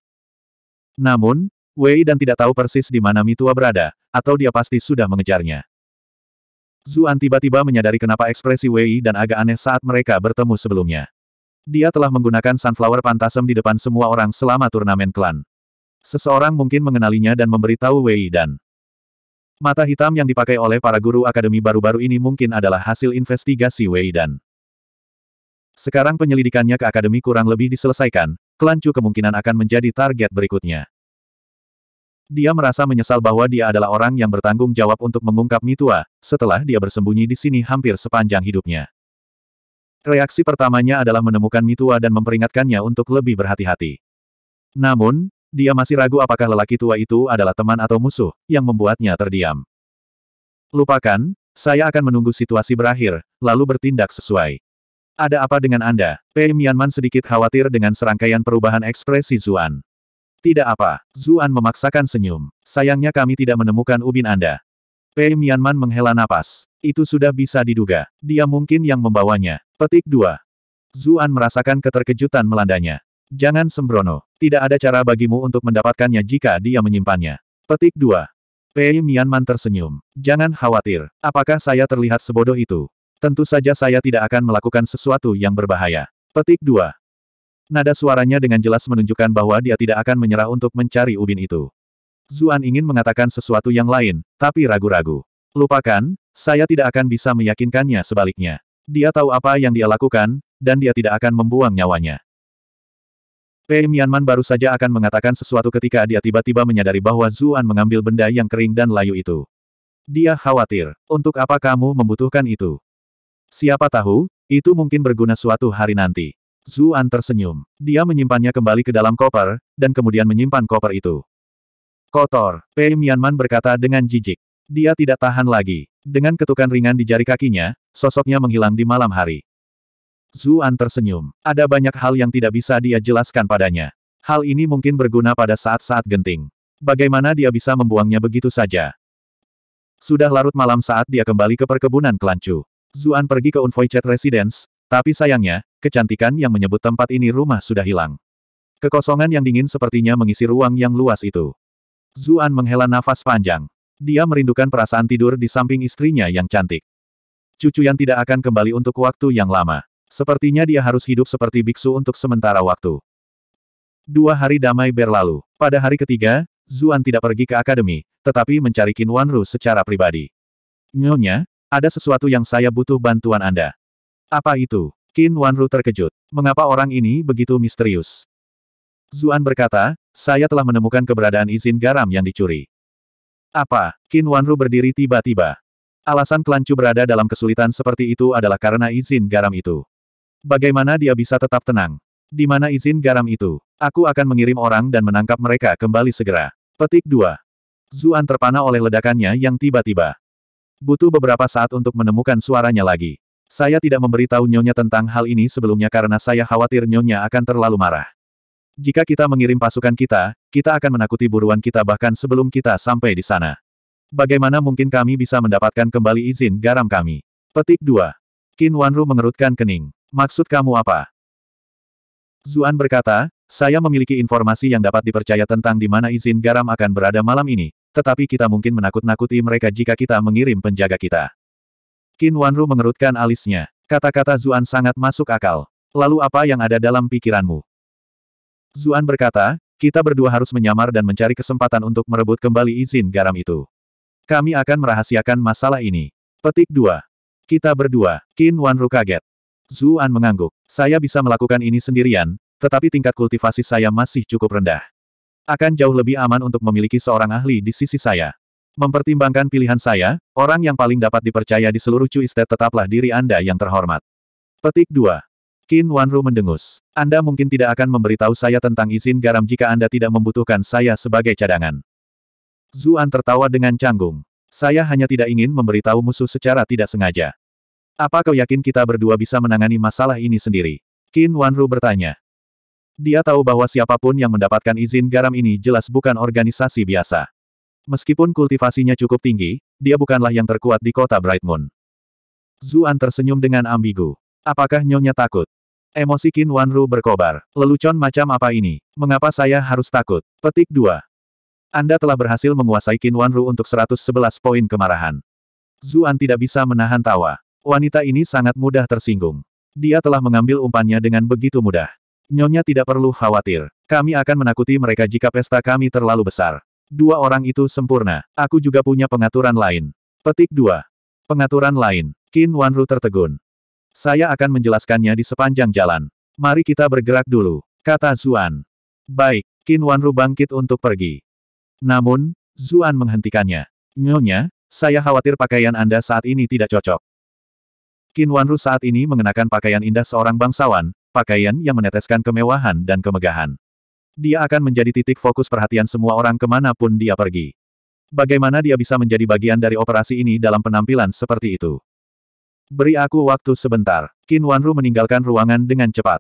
Namun, Wei dan tidak tahu persis di mana Mitua berada, atau dia pasti sudah mengejarnya. Zuan tiba-tiba menyadari kenapa ekspresi Wei dan agak aneh saat mereka bertemu sebelumnya. Dia telah menggunakan sunflower pantasem di depan semua orang selama turnamen klan. Seseorang mungkin mengenalinya dan memberitahu Wei dan Mata hitam yang dipakai oleh para guru akademi baru-baru ini mungkin adalah hasil investigasi Wei dan Sekarang penyelidikannya ke akademi kurang lebih diselesaikan, klan Chu kemungkinan akan menjadi target berikutnya. Dia merasa menyesal bahwa dia adalah orang yang bertanggung jawab untuk mengungkap Mitua, setelah dia bersembunyi di sini hampir sepanjang hidupnya. Reaksi pertamanya adalah menemukan Mitua dan memperingatkannya untuk lebih berhati-hati. Namun, dia masih ragu apakah lelaki tua itu adalah teman atau musuh, yang membuatnya terdiam. Lupakan, saya akan menunggu situasi berakhir, lalu bertindak sesuai. Ada apa dengan Anda? Pei Mianman sedikit khawatir dengan serangkaian perubahan ekspresi Zuan. Tidak apa, Zuan memaksakan senyum. Sayangnya kami tidak menemukan ubin Anda. Pei Mianman menghela napas. Itu sudah bisa diduga. Dia mungkin yang membawanya. Petik 2. Zuan merasakan keterkejutan melandanya. Jangan sembrono. Tidak ada cara bagimu untuk mendapatkannya jika dia menyimpannya. Petik 2. Pei Mianman tersenyum. Jangan khawatir. Apakah saya terlihat sebodoh itu? Tentu saja saya tidak akan melakukan sesuatu yang berbahaya. Petik 2. Nada suaranya dengan jelas menunjukkan bahwa dia tidak akan menyerah untuk mencari ubin itu. Zuan ingin mengatakan sesuatu yang lain, tapi ragu-ragu. Lupakan, saya tidak akan bisa meyakinkannya sebaliknya. Dia tahu apa yang dia lakukan, dan dia tidak akan membuang nyawanya. Pei Mianman baru saja akan mengatakan sesuatu ketika dia tiba-tiba menyadari bahwa Zuan mengambil benda yang kering dan layu itu. Dia khawatir, untuk apa kamu membutuhkan itu? Siapa tahu, itu mungkin berguna suatu hari nanti. Zuan tersenyum. Dia menyimpannya kembali ke dalam koper, dan kemudian menyimpan koper itu. Kotor, Pei Mianman berkata dengan jijik. Dia tidak tahan lagi. Dengan ketukan ringan di jari kakinya, sosoknya menghilang di malam hari. Zuan tersenyum. Ada banyak hal yang tidak bisa dia jelaskan padanya. Hal ini mungkin berguna pada saat-saat genting. Bagaimana dia bisa membuangnya begitu saja? Sudah larut malam saat dia kembali ke perkebunan Kelancu. Zuan pergi ke Unvoiced Residence, tapi sayangnya, kecantikan yang menyebut tempat ini rumah sudah hilang. Kekosongan yang dingin sepertinya mengisi ruang yang luas itu. Zuan menghela nafas panjang. Dia merindukan perasaan tidur di samping istrinya yang cantik. Cucu yang tidak akan kembali untuk waktu yang lama. Sepertinya dia harus hidup seperti biksu untuk sementara waktu. Dua hari damai berlalu. Pada hari ketiga, Zuan tidak pergi ke akademi, tetapi mencari Qin Wanru secara pribadi. Nyonya, ada sesuatu yang saya butuh bantuan Anda. Apa itu? Qin Wanru terkejut. Mengapa orang ini begitu misterius? Zuan berkata, saya telah menemukan keberadaan izin garam yang dicuri. Apa? Qin Wanru berdiri tiba-tiba. Alasan Kelancu berada dalam kesulitan seperti itu adalah karena izin garam itu. Bagaimana dia bisa tetap tenang? Di mana izin garam itu? Aku akan mengirim orang dan menangkap mereka kembali segera. Petik 2. Zuan terpana oleh ledakannya yang tiba-tiba. Butuh beberapa saat untuk menemukan suaranya lagi. Saya tidak memberitahu Nyonya tentang hal ini sebelumnya karena saya khawatir Nyonya akan terlalu marah. Jika kita mengirim pasukan kita, kita akan menakuti buruan kita bahkan sebelum kita sampai di sana. Bagaimana mungkin kami bisa mendapatkan kembali izin garam kami? Petik 2. Qin Wanru mengerutkan kening. Maksud kamu apa? Zuan berkata, saya memiliki informasi yang dapat dipercaya tentang di mana izin garam akan berada malam ini, tetapi kita mungkin menakut-nakuti mereka jika kita mengirim penjaga kita. Qin Wanru mengerutkan alisnya. Kata-kata Zuan sangat masuk akal. Lalu apa yang ada dalam pikiranmu? Zuan berkata, kita berdua harus menyamar dan mencari kesempatan untuk merebut kembali izin garam itu. Kami akan merahasiakan masalah ini. Petik 2. Kita berdua, Qin Wanru kaget. Zuan mengangguk. Saya bisa melakukan ini sendirian, tetapi tingkat kultivasi saya masih cukup rendah. Akan jauh lebih aman untuk memiliki seorang ahli di sisi saya. Mempertimbangkan pilihan saya, orang yang paling dapat dipercaya di seluruh Chu Estate tetaplah diri Anda yang terhormat. Petik 2. Qin Wanru mendengus. Anda mungkin tidak akan memberitahu saya tentang izin garam jika Anda tidak membutuhkan saya sebagai cadangan. Zuan tertawa dengan canggung. Saya hanya tidak ingin memberitahu musuh secara tidak sengaja. Apa kau yakin kita berdua bisa menangani masalah ini sendiri? Qin Wanru bertanya. Dia tahu bahwa siapapun yang mendapatkan izin garam ini jelas bukan organisasi biasa. Meskipun kultivasinya cukup tinggi, dia bukanlah yang terkuat di kota Bright Moon. Zuan tersenyum dengan ambigu. Apakah nyonya takut? Emosi Qin Wanru berkobar. Lelucon macam apa ini? Mengapa saya harus takut? Petik 2. Anda telah berhasil menguasai Qin Wanru untuk 111 poin kemarahan. Zuan tidak bisa menahan tawa. Wanita ini sangat mudah tersinggung. Dia telah mengambil umpannya dengan begitu mudah. Nyonya tidak perlu khawatir. Kami akan menakuti mereka jika pesta kami terlalu besar. Dua orang itu sempurna. Aku juga punya pengaturan lain. Petik 2. Pengaturan lain. Qin Wanru tertegun. Saya akan menjelaskannya di sepanjang jalan. Mari kita bergerak dulu, kata Zuan. Baik, Qin Wanru bangkit untuk pergi. Namun, Zuan menghentikannya. Nyonya, saya khawatir pakaian Anda saat ini tidak cocok. Qin Wanru saat ini mengenakan pakaian indah seorang bangsawan, pakaian yang meneteskan kemewahan dan kemegahan dia akan menjadi titik fokus perhatian semua orang kemanapun dia pergi. Bagaimana dia bisa menjadi bagian dari operasi ini dalam penampilan seperti itu? Beri aku waktu sebentar. Qin Wanru meninggalkan ruangan dengan cepat.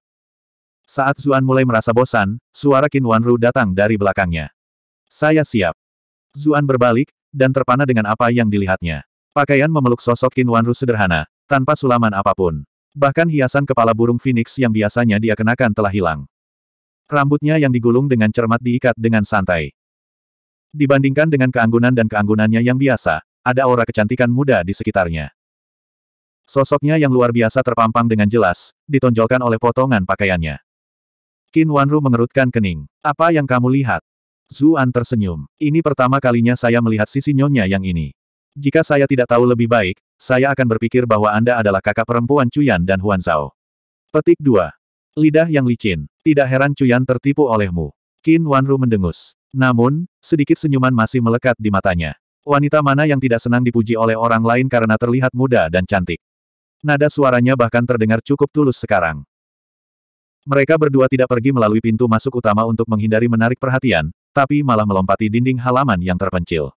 Saat Zuan mulai merasa bosan, suara Qin Wanru datang dari belakangnya. Saya siap. Zuan berbalik, dan terpana dengan apa yang dilihatnya. Pakaian memeluk sosok Qin Wanru sederhana, tanpa sulaman apapun. Bahkan hiasan kepala burung phoenix yang biasanya dia kenakan telah hilang. Rambutnya yang digulung dengan cermat diikat dengan santai. Dibandingkan dengan keanggunan dan keanggunannya yang biasa, ada aura kecantikan muda di sekitarnya. Sosoknya yang luar biasa terpampang dengan jelas, ditonjolkan oleh potongan pakaiannya. Qin Wanru mengerutkan kening. Apa yang kamu lihat? Zuan tersenyum. Ini pertama kalinya saya melihat sisi nyonya yang ini. Jika saya tidak tahu lebih baik, saya akan berpikir bahwa Anda adalah kakak perempuan Cuyan dan Huan Zhao. Petik 2. Lidah yang licin. Tidak heran Cuyan tertipu olehmu. Qin Wanru mendengus. Namun, sedikit senyuman masih melekat di matanya. Wanita mana yang tidak senang dipuji oleh orang lain karena terlihat muda dan cantik. Nada suaranya bahkan terdengar cukup tulus sekarang. Mereka berdua tidak pergi melalui pintu masuk utama untuk menghindari menarik perhatian, tapi malah melompati dinding halaman yang terpencil.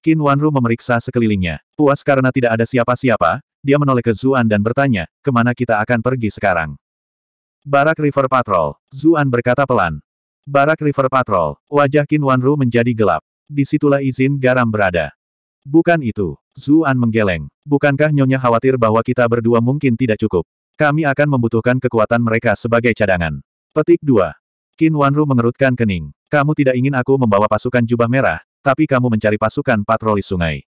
Qin Wanru memeriksa sekelilingnya. Puas karena tidak ada siapa-siapa, dia menoleh ke Zuan dan bertanya, kemana kita akan pergi sekarang? Barak River Patrol, Zuan berkata pelan. Barak River Patrol, wajah Qin Wanru menjadi gelap. Disitulah izin garam berada. Bukan itu. Zuan menggeleng. Bukankah Nyonya khawatir bahwa kita berdua mungkin tidak cukup? Kami akan membutuhkan kekuatan mereka sebagai cadangan. Petik 2. Qin Wanru mengerutkan kening. Kamu tidak ingin aku membawa pasukan jubah merah, tapi kamu mencari pasukan patroli sungai.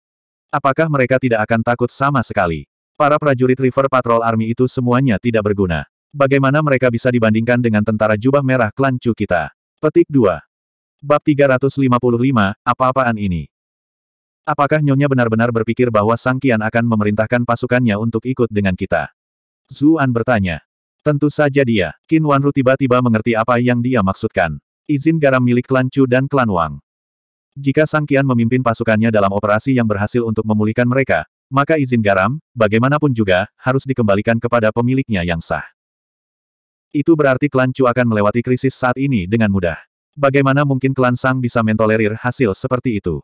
Apakah mereka tidak akan takut sama sekali? Para prajurit River Patrol Army itu semuanya tidak berguna. Bagaimana mereka bisa dibandingkan dengan tentara jubah merah klan Chu kita? Petik 2. Bab 355, apa-apaan ini? Apakah Nyonya benar-benar berpikir bahwa Sang Kian akan memerintahkan pasukannya untuk ikut dengan kita? Zuan bertanya. Tentu saja dia. Qin Wanru tiba-tiba mengerti apa yang dia maksudkan. Izin garam milik klan Chu dan klan Wang. Jika Sang Kian memimpin pasukannya dalam operasi yang berhasil untuk memulihkan mereka, maka izin garam, bagaimanapun juga, harus dikembalikan kepada pemiliknya yang sah. Itu berarti klan Chu akan melewati krisis saat ini dengan mudah. Bagaimana mungkin klan Sang bisa mentolerir hasil seperti itu?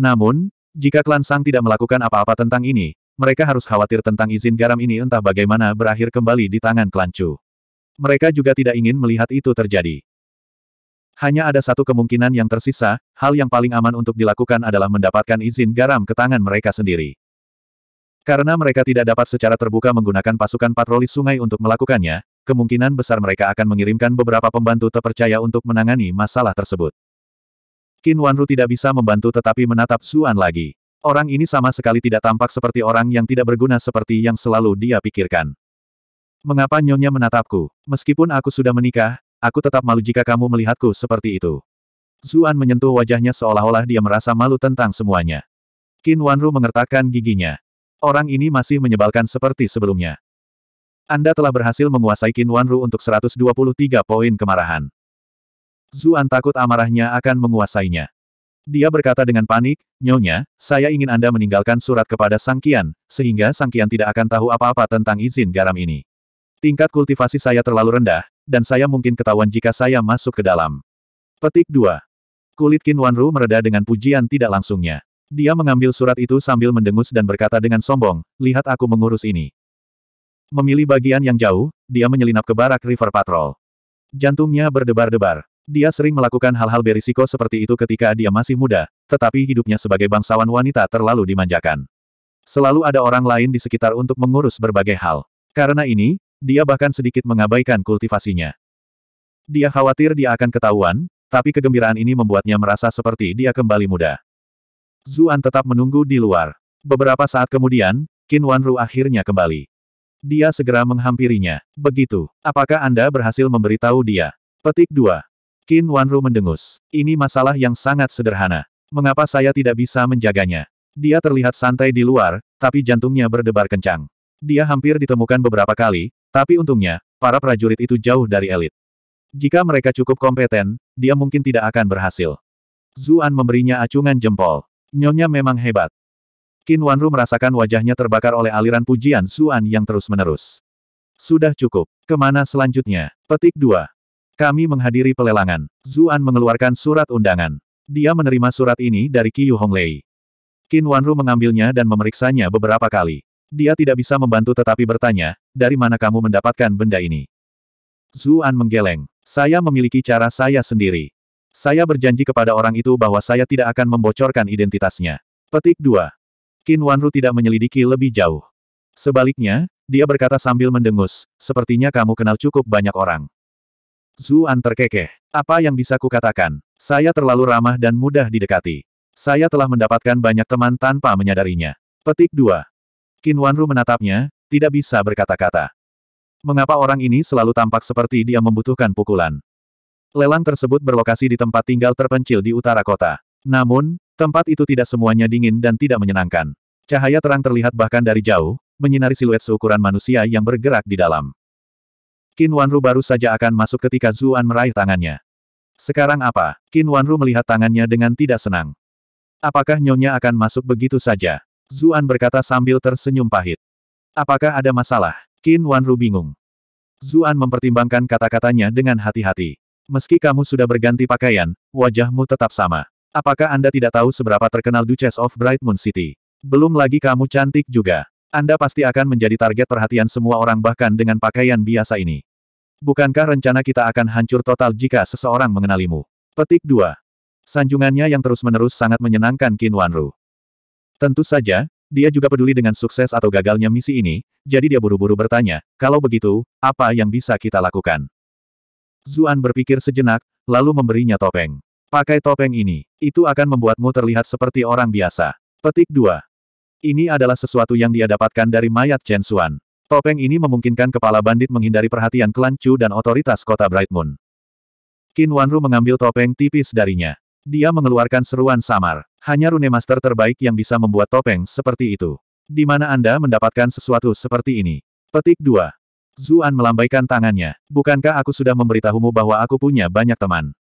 Namun, jika klan Sang tidak melakukan apa-apa tentang ini, mereka harus khawatir tentang izin garam ini entah bagaimana berakhir kembali di tangan klan Chu. Mereka juga tidak ingin melihat itu terjadi. Hanya ada satu kemungkinan yang tersisa, hal yang paling aman untuk dilakukan adalah mendapatkan izin garam ke tangan mereka sendiri. Karena mereka tidak dapat secara terbuka menggunakan pasukan patroli sungai untuk melakukannya, kemungkinan besar mereka akan mengirimkan beberapa pembantu terpercaya untuk menangani masalah tersebut. Qin Wanru tidak bisa membantu tetapi menatap Zuan lagi. Orang ini sama sekali tidak tampak seperti orang yang tidak berguna seperti yang selalu dia pikirkan. Mengapa nyonya menatapku? Meskipun aku sudah menikah, aku tetap malu jika kamu melihatku seperti itu. Zuan menyentuh wajahnya seolah-olah dia merasa malu tentang semuanya. Qin Wanru mengertakkan giginya. Orang ini masih menyebalkan seperti sebelumnya. Anda telah berhasil menguasai Qin Wanru untuk 123 poin kemarahan. Zuan takut amarahnya akan menguasainya. Dia berkata dengan panik, Nyonya, saya ingin Anda meninggalkan surat kepada Sang Qian, sehingga Sang Qian tidak akan tahu apa-apa tentang izin garam ini. Tingkat kultivasi saya terlalu rendah, dan saya mungkin ketahuan jika saya masuk ke dalam. Petik 2. Kulit Qin Wanru mereda dengan pujian tidak langsungnya. Dia mengambil surat itu sambil mendengus dan berkata dengan sombong, lihat aku mengurus ini. Memilih bagian yang jauh, dia menyelinap ke barak River Patrol. Jantungnya berdebar-debar. Dia sering melakukan hal-hal berisiko seperti itu ketika dia masih muda, tetapi hidupnya sebagai bangsawan wanita terlalu dimanjakan. Selalu ada orang lain di sekitar untuk mengurus berbagai hal. Karena ini, dia bahkan sedikit mengabaikan kultivasinya. Dia khawatir dia akan ketahuan, tapi kegembiraan ini membuatnya merasa seperti dia kembali muda. Zuan tetap menunggu di luar. Beberapa saat kemudian, Qin Wanru akhirnya kembali. Dia segera menghampirinya. Begitu, apakah Anda berhasil memberitahu dia? Petik 2. Qin Wanru mendengus. Ini masalah yang sangat sederhana. Mengapa saya tidak bisa menjaganya? Dia terlihat santai di luar, tapi jantungnya berdebar kencang. Dia hampir ditemukan beberapa kali, tapi untungnya, para prajurit itu jauh dari elit. Jika mereka cukup kompeten, dia mungkin tidak akan berhasil. Zuan memberinya acungan jempol. Nyonya memang hebat. Qin Wanru merasakan wajahnya terbakar oleh aliran pujian Suan yang terus-menerus. Sudah cukup. Kemana selanjutnya? Petik 2. Kami menghadiri pelelangan. Zuan mengeluarkan surat undangan. Dia menerima surat ini dari Qi Yu Honglei. Qin Wanru mengambilnya dan memeriksanya beberapa kali. Dia tidak bisa membantu tetapi bertanya, dari mana kamu mendapatkan benda ini? Zuan menggeleng. Saya memiliki cara saya sendiri. Saya berjanji kepada orang itu bahwa saya tidak akan membocorkan identitasnya. Petik 2. Qin Wanru tidak menyelidiki lebih jauh. Sebaliknya, dia berkata sambil mendengus, sepertinya kamu kenal cukup banyak orang. Zuan terkekeh. Apa yang bisa kukatakan? Saya terlalu ramah dan mudah didekati. Saya telah mendapatkan banyak teman tanpa menyadarinya. Petik 2. Qin Wanru menatapnya, tidak bisa berkata-kata. Mengapa orang ini selalu tampak seperti dia membutuhkan pukulan? Lelang tersebut berlokasi di tempat tinggal terpencil di utara kota. Namun, tempat itu tidak semuanya dingin dan tidak menyenangkan. Cahaya terang terlihat bahkan dari jauh, menyinari siluet seukuran manusia yang bergerak di dalam. Qin Wanru baru saja akan masuk ketika Zuan meraih tangannya. Sekarang apa? Qin Wanru melihat tangannya dengan tidak senang. Apakah nyonya akan masuk begitu saja? Zuan berkata sambil tersenyum pahit. Apakah ada masalah? Qin Wanru bingung. Zuan mempertimbangkan kata-katanya dengan hati-hati. Meski kamu sudah berganti pakaian, wajahmu tetap sama. Apakah Anda tidak tahu seberapa terkenal Duchess of Bright Moon City? Belum lagi kamu cantik juga. Anda pasti akan menjadi target perhatian semua orang bahkan dengan pakaian biasa ini. Bukankah rencana kita akan hancur total jika seseorang mengenalimu? Petik 2. Sanjungannya yang terus-menerus sangat menyenangkan Qin Wanru. Tentu saja, dia juga peduli dengan sukses atau gagalnya misi ini, jadi dia buru-buru bertanya, kalau begitu, apa yang bisa kita lakukan? Zuan berpikir sejenak, lalu memberinya topeng. Pakai topeng ini, itu akan membuatmu terlihat seperti orang biasa. Petik 2. Ini adalah sesuatu yang dia dapatkan dari mayat Chen Xuan. Topeng ini memungkinkan kepala bandit menghindari perhatian klan Chu dan otoritas kota Bright Moon. Qin Wanru mengambil topeng tipis darinya. Dia mengeluarkan seruan samar. Hanya rune master terbaik yang bisa membuat topeng seperti itu. Di mana Anda mendapatkan sesuatu seperti ini? Petik 2. Zuan melambaikan tangannya. Bukankah aku sudah memberitahumu bahwa aku punya banyak teman?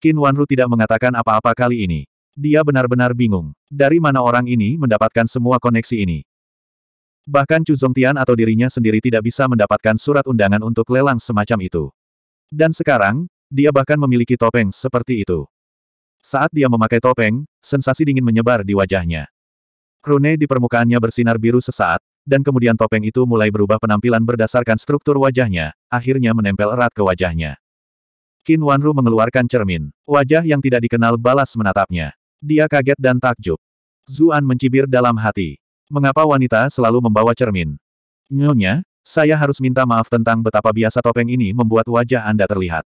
Qin Wanru tidak mengatakan apa-apa kali ini. Dia benar-benar bingung. Dari mana orang ini mendapatkan semua koneksi ini? Bahkan Chu Zongtian atau dirinya sendiri tidak bisa mendapatkan surat undangan untuk lelang semacam itu. Dan sekarang, dia bahkan memiliki topeng seperti itu. Saat dia memakai topeng, sensasi dingin menyebar di wajahnya. Rune di permukaannya bersinar biru sesaat, dan kemudian topeng itu mulai berubah penampilan berdasarkan struktur wajahnya, akhirnya menempel erat ke wajahnya. Qin Wanru mengeluarkan cermin. Wajah yang tidak dikenal balas menatapnya. Dia kaget dan takjub. Zuan mencibir dalam hati. Mengapa wanita selalu membawa cermin? Nyonya, saya harus minta maaf tentang betapa biasa topeng ini membuat wajah Anda terlihat.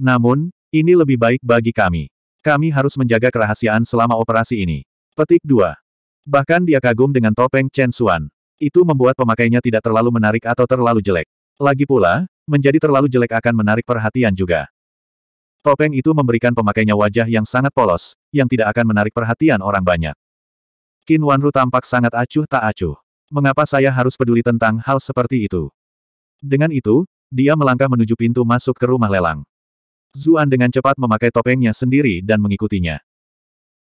Namun, ini lebih baik bagi kami. Kami harus menjaga kerahasiaan selama operasi ini. Petik 2. Bahkan dia kagum dengan topeng Chen Xuan. Itu membuat pemakainya tidak terlalu menarik atau terlalu jelek. Lagi pula, menjadi terlalu jelek akan menarik perhatian juga. Topeng itu memberikan pemakainya wajah yang sangat polos, yang tidak akan menarik perhatian orang banyak. Qin Wanru tampak sangat acuh tak acuh. Mengapa saya harus peduli tentang hal seperti itu? Dengan itu, dia melangkah menuju pintu masuk ke rumah lelang. Zuan dengan cepat memakai topengnya sendiri dan mengikutinya.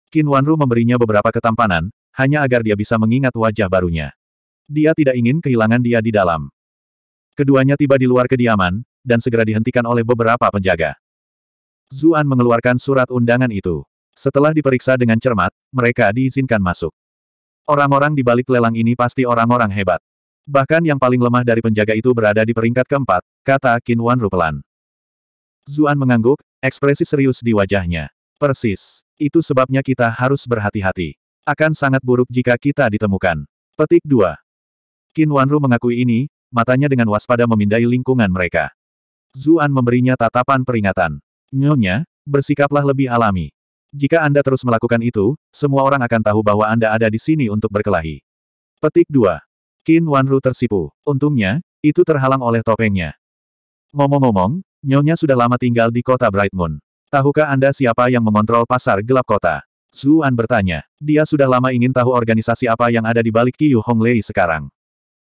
Qin Wanru memberinya beberapa ketampanan, hanya agar dia bisa mengingat wajah barunya. Dia tidak ingin kehilangan dia di dalam. Keduanya tiba di luar kediaman, dan segera dihentikan oleh beberapa penjaga. Zuan mengeluarkan surat undangan itu. Setelah diperiksa dengan cermat, mereka diizinkan masuk. Orang-orang di balik lelang ini pasti orang-orang hebat. Bahkan yang paling lemah dari penjaga itu berada di peringkat keempat, kata Wan Rupelan. Zuan mengangguk, ekspresi serius di wajahnya. Persis. Itu sebabnya kita harus berhati-hati. Akan sangat buruk jika kita ditemukan. Petik 2. Qin Wanru mengakui ini, matanya dengan waspada memindai lingkungan mereka. Zuan memberinya tatapan peringatan. Nyonya, bersikaplah lebih alami. Jika Anda terus melakukan itu, semua orang akan tahu bahwa Anda ada di sini untuk berkelahi. Petik 2. Qin Wanru tersipu. Untungnya, itu terhalang oleh topengnya. Ngomong-ngomong, Nyonya sudah lama tinggal di kota Bright Moon. Tahukah Anda siapa yang mengontrol pasar gelap kota? Zuan bertanya. Dia sudah lama ingin tahu organisasi apa yang ada di balik Qiu Honglei sekarang.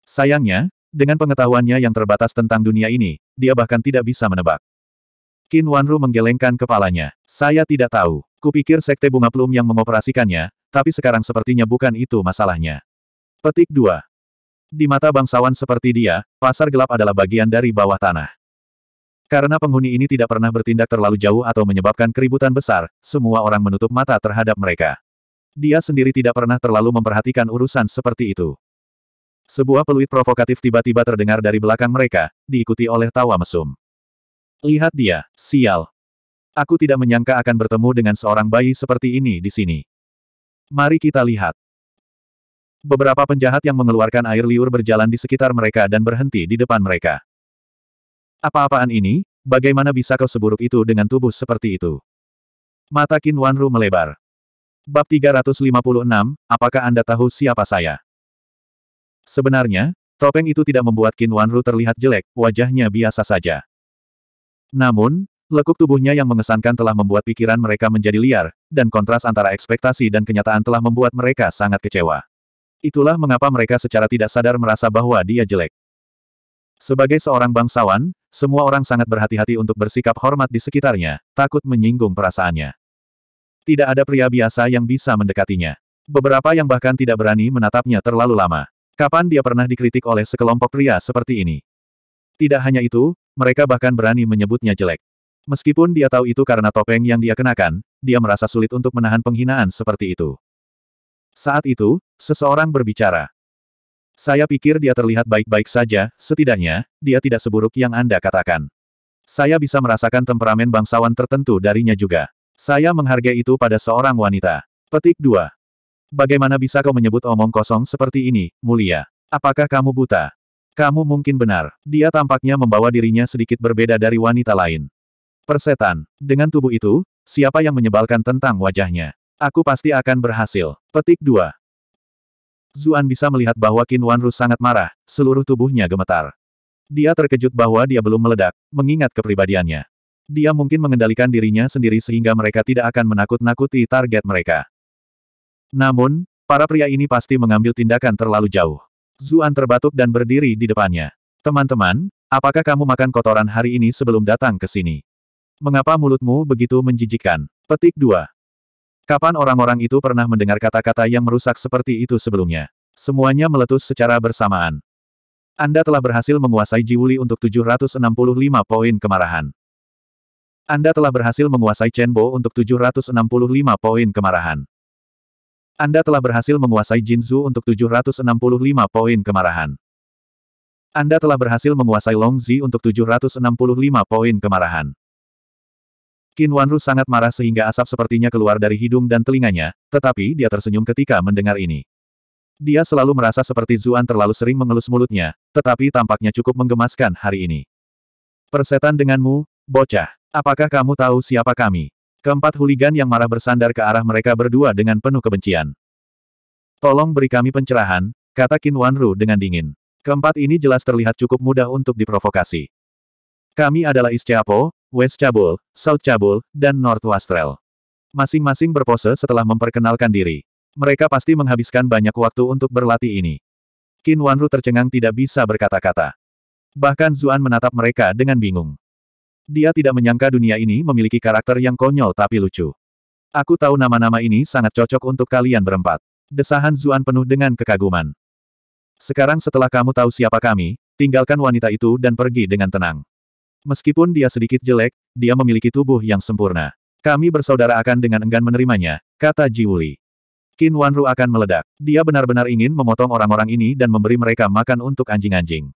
Sayangnya, dengan pengetahuannya yang terbatas tentang dunia ini, dia bahkan tidak bisa menebak. Qin Wanru menggelengkan kepalanya. Saya tidak tahu. Kupikir sekte bunga plum yang mengoperasikannya, tapi sekarang sepertinya bukan itu masalahnya. Petik 2. Di mata bangsawan seperti dia, pasar gelap adalah bagian dari bawah tanah. Karena penghuni ini tidak pernah bertindak terlalu jauh atau menyebabkan keributan besar, semua orang menutup mata terhadap mereka. Dia sendiri tidak pernah terlalu memperhatikan urusan seperti itu. Sebuah peluit provokatif tiba-tiba terdengar dari belakang mereka, diikuti oleh tawa mesum. Lihat dia, sial. Aku tidak menyangka akan bertemu dengan seorang bayi seperti ini di sini. Mari kita lihat. Beberapa penjahat yang mengeluarkan air liur berjalan di sekitar mereka dan berhenti di depan mereka. Apa-apaan ini? Bagaimana bisa kau seburuk itu dengan tubuh seperti itu? Mata Qin Wanru melebar. Bab 356, apakah Anda tahu siapa saya? Sebenarnya, topeng itu tidak membuat Qin Wanru terlihat jelek, wajahnya biasa saja. Namun, lekuk tubuhnya yang mengesankan telah membuat pikiran mereka menjadi liar, dan kontras antara ekspektasi dan kenyataan telah membuat mereka sangat kecewa. Itulah mengapa mereka secara tidak sadar merasa bahwa dia jelek. Sebagai seorang bangsawan, semua orang sangat berhati-hati untuk bersikap hormat di sekitarnya, takut menyinggung perasaannya. Tidak ada pria biasa yang bisa mendekatinya. Beberapa yang bahkan tidak berani menatapnya terlalu lama. Kapan dia pernah dikritik oleh sekelompok pria seperti ini? Tidak hanya itu, mereka bahkan berani menyebutnya jelek. Meskipun dia tahu itu karena topeng yang dia kenakan, dia merasa sulit untuk menahan penghinaan seperti itu. Saat itu, seseorang berbicara. Saya pikir dia terlihat baik-baik saja, setidaknya, dia tidak seburuk yang Anda katakan. Saya bisa merasakan temperamen bangsawan tertentu darinya juga. Saya menghargai itu pada seorang wanita. Petik 2. Bagaimana bisa kau menyebut omong kosong seperti ini, mulia? Apakah kamu buta? Kamu mungkin benar. Dia tampaknya membawa dirinya sedikit berbeda dari wanita lain. Persetan. Dengan tubuh itu, siapa yang menyebalkan tentang wajahnya? Aku pasti akan berhasil. Petik 2. Zuan bisa melihat bahwa Qin Wanru sangat marah, seluruh tubuhnya gemetar. Dia terkejut bahwa dia belum meledak, mengingat kepribadiannya. Dia mungkin mengendalikan dirinya sendiri sehingga mereka tidak akan menakut-nakuti target mereka. Namun, para pria ini pasti mengambil tindakan terlalu jauh. Zuan terbatuk dan berdiri di depannya. Teman-teman, apakah kamu makan kotoran hari ini sebelum datang ke sini? Mengapa mulutmu begitu menjijikan? Petik 2. Kapan orang-orang itu pernah mendengar kata-kata yang merusak seperti itu sebelumnya? Semuanya meletus secara bersamaan. Anda telah berhasil menguasai Jiwuli untuk 765 poin kemarahan. Anda telah berhasil menguasai Chenbo untuk 765 poin kemarahan. Anda telah berhasil menguasai Jinzu untuk 765 poin kemarahan. Anda telah berhasil menguasai Longzi untuk 765 poin kemarahan. Qin Wanru sangat marah sehingga asap sepertinya keluar dari hidung dan telinganya, tetapi dia tersenyum ketika mendengar ini. Dia selalu merasa seperti Zuan terlalu sering mengelus mulutnya, tetapi tampaknya cukup menggemaskan hari ini. Persetan denganmu, bocah. Apakah kamu tahu siapa kami? Keempat huligan yang marah bersandar ke arah mereka berdua dengan penuh kebencian. Tolong beri kami pencerahan, kata Qin Wanru dengan dingin. Keempat ini jelas terlihat cukup mudah untuk diprovokasi. Kami adalah East Chapo, West Chabul, South Chabul, dan North Wastrel. Masing-masing berpose setelah memperkenalkan diri. Mereka pasti menghabiskan banyak waktu untuk berlatih ini. Qin Wanru tercengang tidak bisa berkata-kata. Bahkan Zuan menatap mereka dengan bingung. Dia tidak menyangka dunia ini memiliki karakter yang konyol tapi lucu. Aku tahu nama-nama ini sangat cocok untuk kalian berempat. Desahan Zuan penuh dengan kekaguman. Sekarang setelah kamu tahu siapa kami, tinggalkan wanita itu dan pergi dengan tenang. Meskipun dia sedikit jelek, dia memiliki tubuh yang sempurna. Kami bersaudara akan dengan enggan menerimanya, kata Jiwuli. Qin Wanru akan meledak. Dia benar-benar ingin memotong orang-orang ini dan memberi mereka makan untuk anjing-anjing.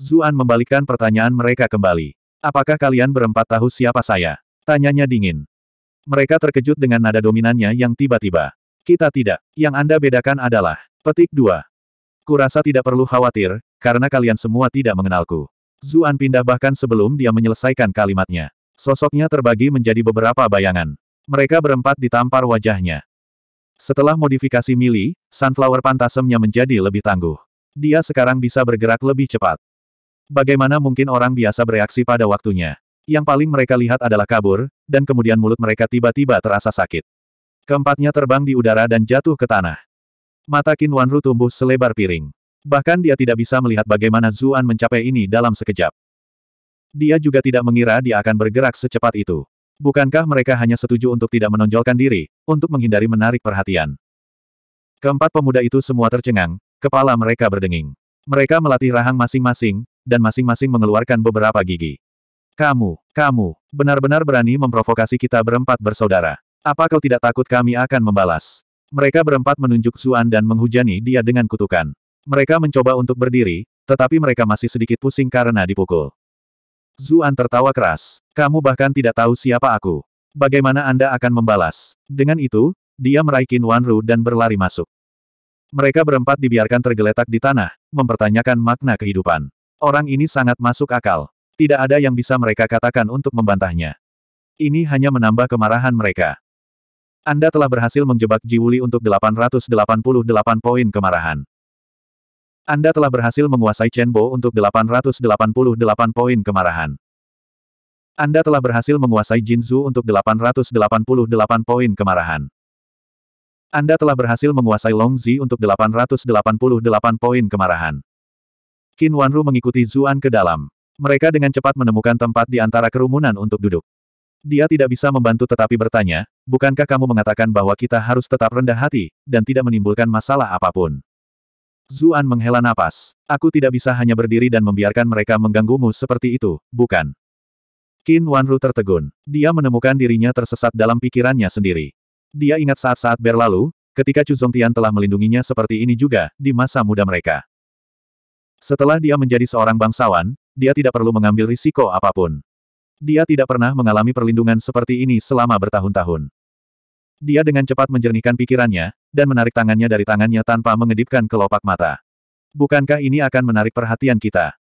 Zuan membalikkan pertanyaan mereka kembali. Apakah kalian berempat tahu siapa saya? Tanyanya dingin. Mereka terkejut dengan nada dominannya yang tiba-tiba. Kita tidak. Yang Anda bedakan adalah. Petik 2. Kurasa tidak perlu khawatir, karena kalian semua tidak mengenalku. Zuan pindah bahkan sebelum dia menyelesaikan kalimatnya. Sosoknya terbagi menjadi beberapa bayangan. Mereka berempat ditampar wajahnya. Setelah modifikasi mili, sunflower pantasemnya menjadi lebih tangguh. Dia sekarang bisa bergerak lebih cepat. Bagaimana mungkin orang biasa bereaksi pada waktunya? Yang paling mereka lihat adalah kabur, dan kemudian mulut mereka tiba-tiba terasa sakit. Keempatnya terbang di udara dan jatuh ke tanah. Mata Qin Wanru tumbuh selebar piring. Bahkan dia tidak bisa melihat bagaimana Zuan mencapai ini dalam sekejap. Dia juga tidak mengira dia akan bergerak secepat itu. Bukankah mereka hanya setuju untuk tidak menonjolkan diri, untuk menghindari menarik perhatian? Keempat pemuda itu semua tercengang, kepala mereka berdenging. Mereka melatih rahang masing-masing, dan masing-masing mengeluarkan beberapa gigi. Kamu, kamu, benar-benar berani memprovokasi kita berempat bersaudara. Apa kau tidak takut kami akan membalas? Mereka berempat menunjuk Zuan dan menghujani dia dengan kutukan. Mereka mencoba untuk berdiri, tetapi mereka masih sedikit pusing karena dipukul. Zuan tertawa keras. Kamu bahkan tidak tahu siapa aku. Bagaimana Anda akan membalas? Dengan itu, dia meraikin Wan Wanru dan berlari masuk. Mereka berempat dibiarkan tergeletak di tanah, mempertanyakan makna kehidupan. Orang ini sangat masuk akal. Tidak ada yang bisa mereka katakan untuk membantahnya. Ini hanya menambah kemarahan mereka. Anda telah berhasil menjebak Jiwuli untuk 888 poin kemarahan. Anda telah berhasil menguasai Chenbo untuk 888 poin kemarahan. Anda telah berhasil menguasai Jin Zhu untuk 888 poin kemarahan. Anda telah berhasil menguasai Long Longzi untuk 888 poin kemarahan. Qin Wanru mengikuti Zuan ke dalam. Mereka dengan cepat menemukan tempat di antara kerumunan untuk duduk. Dia tidak bisa membantu tetapi bertanya, bukankah kamu mengatakan bahwa kita harus tetap rendah hati, dan tidak menimbulkan masalah apapun? Zuan menghela napas. Aku tidak bisa hanya berdiri dan membiarkan mereka mengganggumu seperti itu, bukan? Qin Wanru tertegun. Dia menemukan dirinya tersesat dalam pikirannya sendiri. Dia ingat saat-saat berlalu, ketika Chu Zongtian telah melindunginya seperti ini juga, di masa muda mereka. Setelah dia menjadi seorang bangsawan, dia tidak perlu mengambil risiko apapun. Dia tidak pernah mengalami perlindungan seperti ini selama bertahun-tahun. Dia dengan cepat menjernihkan pikirannya, dan menarik tangannya dari tangannya tanpa mengedipkan kelopak mata. Bukankah ini akan menarik perhatian kita?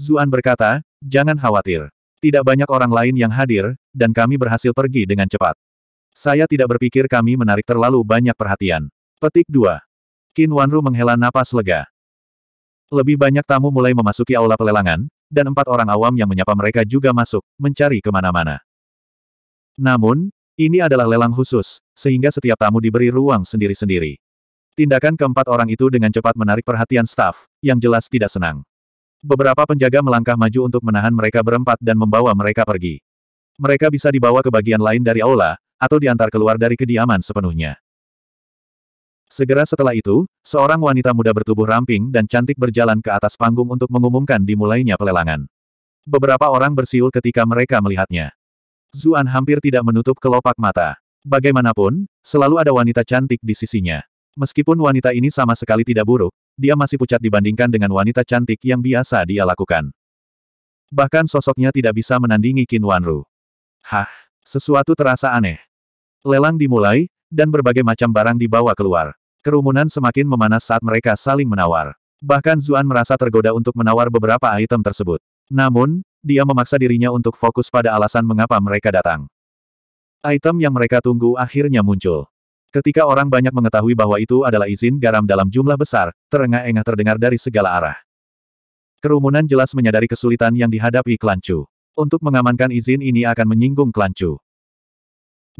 Zuan berkata, jangan khawatir. Tidak banyak orang lain yang hadir, dan kami berhasil pergi dengan cepat. Saya tidak berpikir kami menarik terlalu banyak perhatian. Petik 2. Qin Wanru menghela napas lega. Lebih banyak tamu mulai memasuki aula pelelangan, dan empat orang awam yang menyapa mereka juga masuk, mencari kemana-mana. Namun, ini adalah lelang khusus, sehingga setiap tamu diberi ruang sendiri-sendiri. Tindakan keempat orang itu dengan cepat menarik perhatian staf, yang jelas tidak senang. Beberapa penjaga melangkah maju untuk menahan mereka berempat dan membawa mereka pergi. Mereka bisa dibawa ke bagian lain dari aula, atau diantar keluar dari kediaman sepenuhnya. Segera setelah itu, seorang wanita muda bertubuh ramping dan cantik berjalan ke atas panggung untuk mengumumkan dimulainya pelelangan. Beberapa orang bersiul ketika mereka melihatnya. Zuan hampir tidak menutup kelopak mata. Bagaimanapun, selalu ada wanita cantik di sisinya. Meskipun wanita ini sama sekali tidak buruk, dia masih pucat dibandingkan dengan wanita cantik yang biasa dia lakukan. Bahkan sosoknya tidak bisa menandingi Qin Wanru. Hah, sesuatu terasa aneh. Lelang dimulai, dan berbagai macam barang dibawa keluar. Kerumunan semakin memanas saat mereka saling menawar. Bahkan Zuan merasa tergoda untuk menawar beberapa item tersebut. Namun, dia memaksa dirinya untuk fokus pada alasan mengapa mereka datang. Item yang mereka tunggu akhirnya muncul. Ketika orang banyak mengetahui bahwa itu adalah izin garam dalam jumlah besar, terengah-engah terdengar dari segala arah. Kerumunan jelas menyadari kesulitan yang dihadapi Klancu. Untuk mengamankan izin ini akan menyinggung Klancu.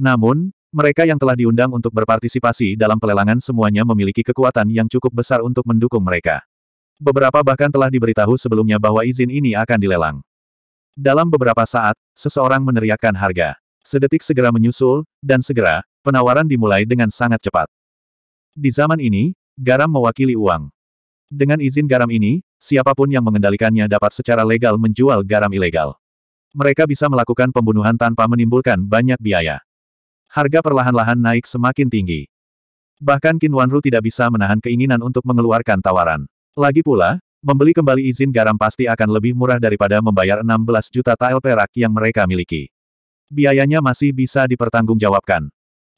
Namun, mereka yang telah diundang untuk berpartisipasi dalam pelelangan semuanya memiliki kekuatan yang cukup besar untuk mendukung mereka. Beberapa bahkan telah diberitahu sebelumnya bahwa izin ini akan dilelang. Dalam beberapa saat, seseorang meneriakkan harga. Sedetik segera menyusul, dan segera, penawaran dimulai dengan sangat cepat. Di zaman ini, garam mewakili uang. Dengan izin garam ini, siapapun yang mengendalikannya dapat secara legal menjual garam ilegal. Mereka bisa melakukan pembunuhan tanpa menimbulkan banyak biaya harga perlahan-lahan naik semakin tinggi. Bahkan Qin Wanru tidak bisa menahan keinginan untuk mengeluarkan tawaran. Lagi pula, membeli kembali izin garam pasti akan lebih murah daripada membayar 16 juta tael perak yang mereka miliki. Biayanya masih bisa dipertanggungjawabkan.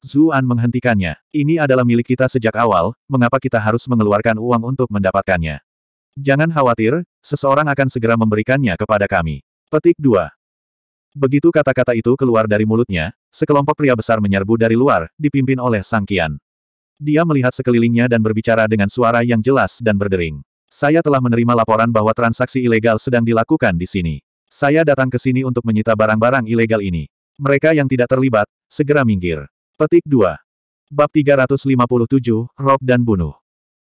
Zuan menghentikannya. Ini adalah milik kita sejak awal, mengapa kita harus mengeluarkan uang untuk mendapatkannya? Jangan khawatir, seseorang akan segera memberikannya kepada kami. Petik 2. Begitu kata-kata itu keluar dari mulutnya, sekelompok pria besar menyerbu dari luar, dipimpin oleh Sang Kian. Dia melihat sekelilingnya dan berbicara dengan suara yang jelas dan berdering. Saya telah menerima laporan bahwa transaksi ilegal sedang dilakukan di sini. Saya datang ke sini untuk menyita barang-barang ilegal ini. Mereka yang tidak terlibat, segera minggir. Petik 2. Bab 357, Rob dan Bunuh.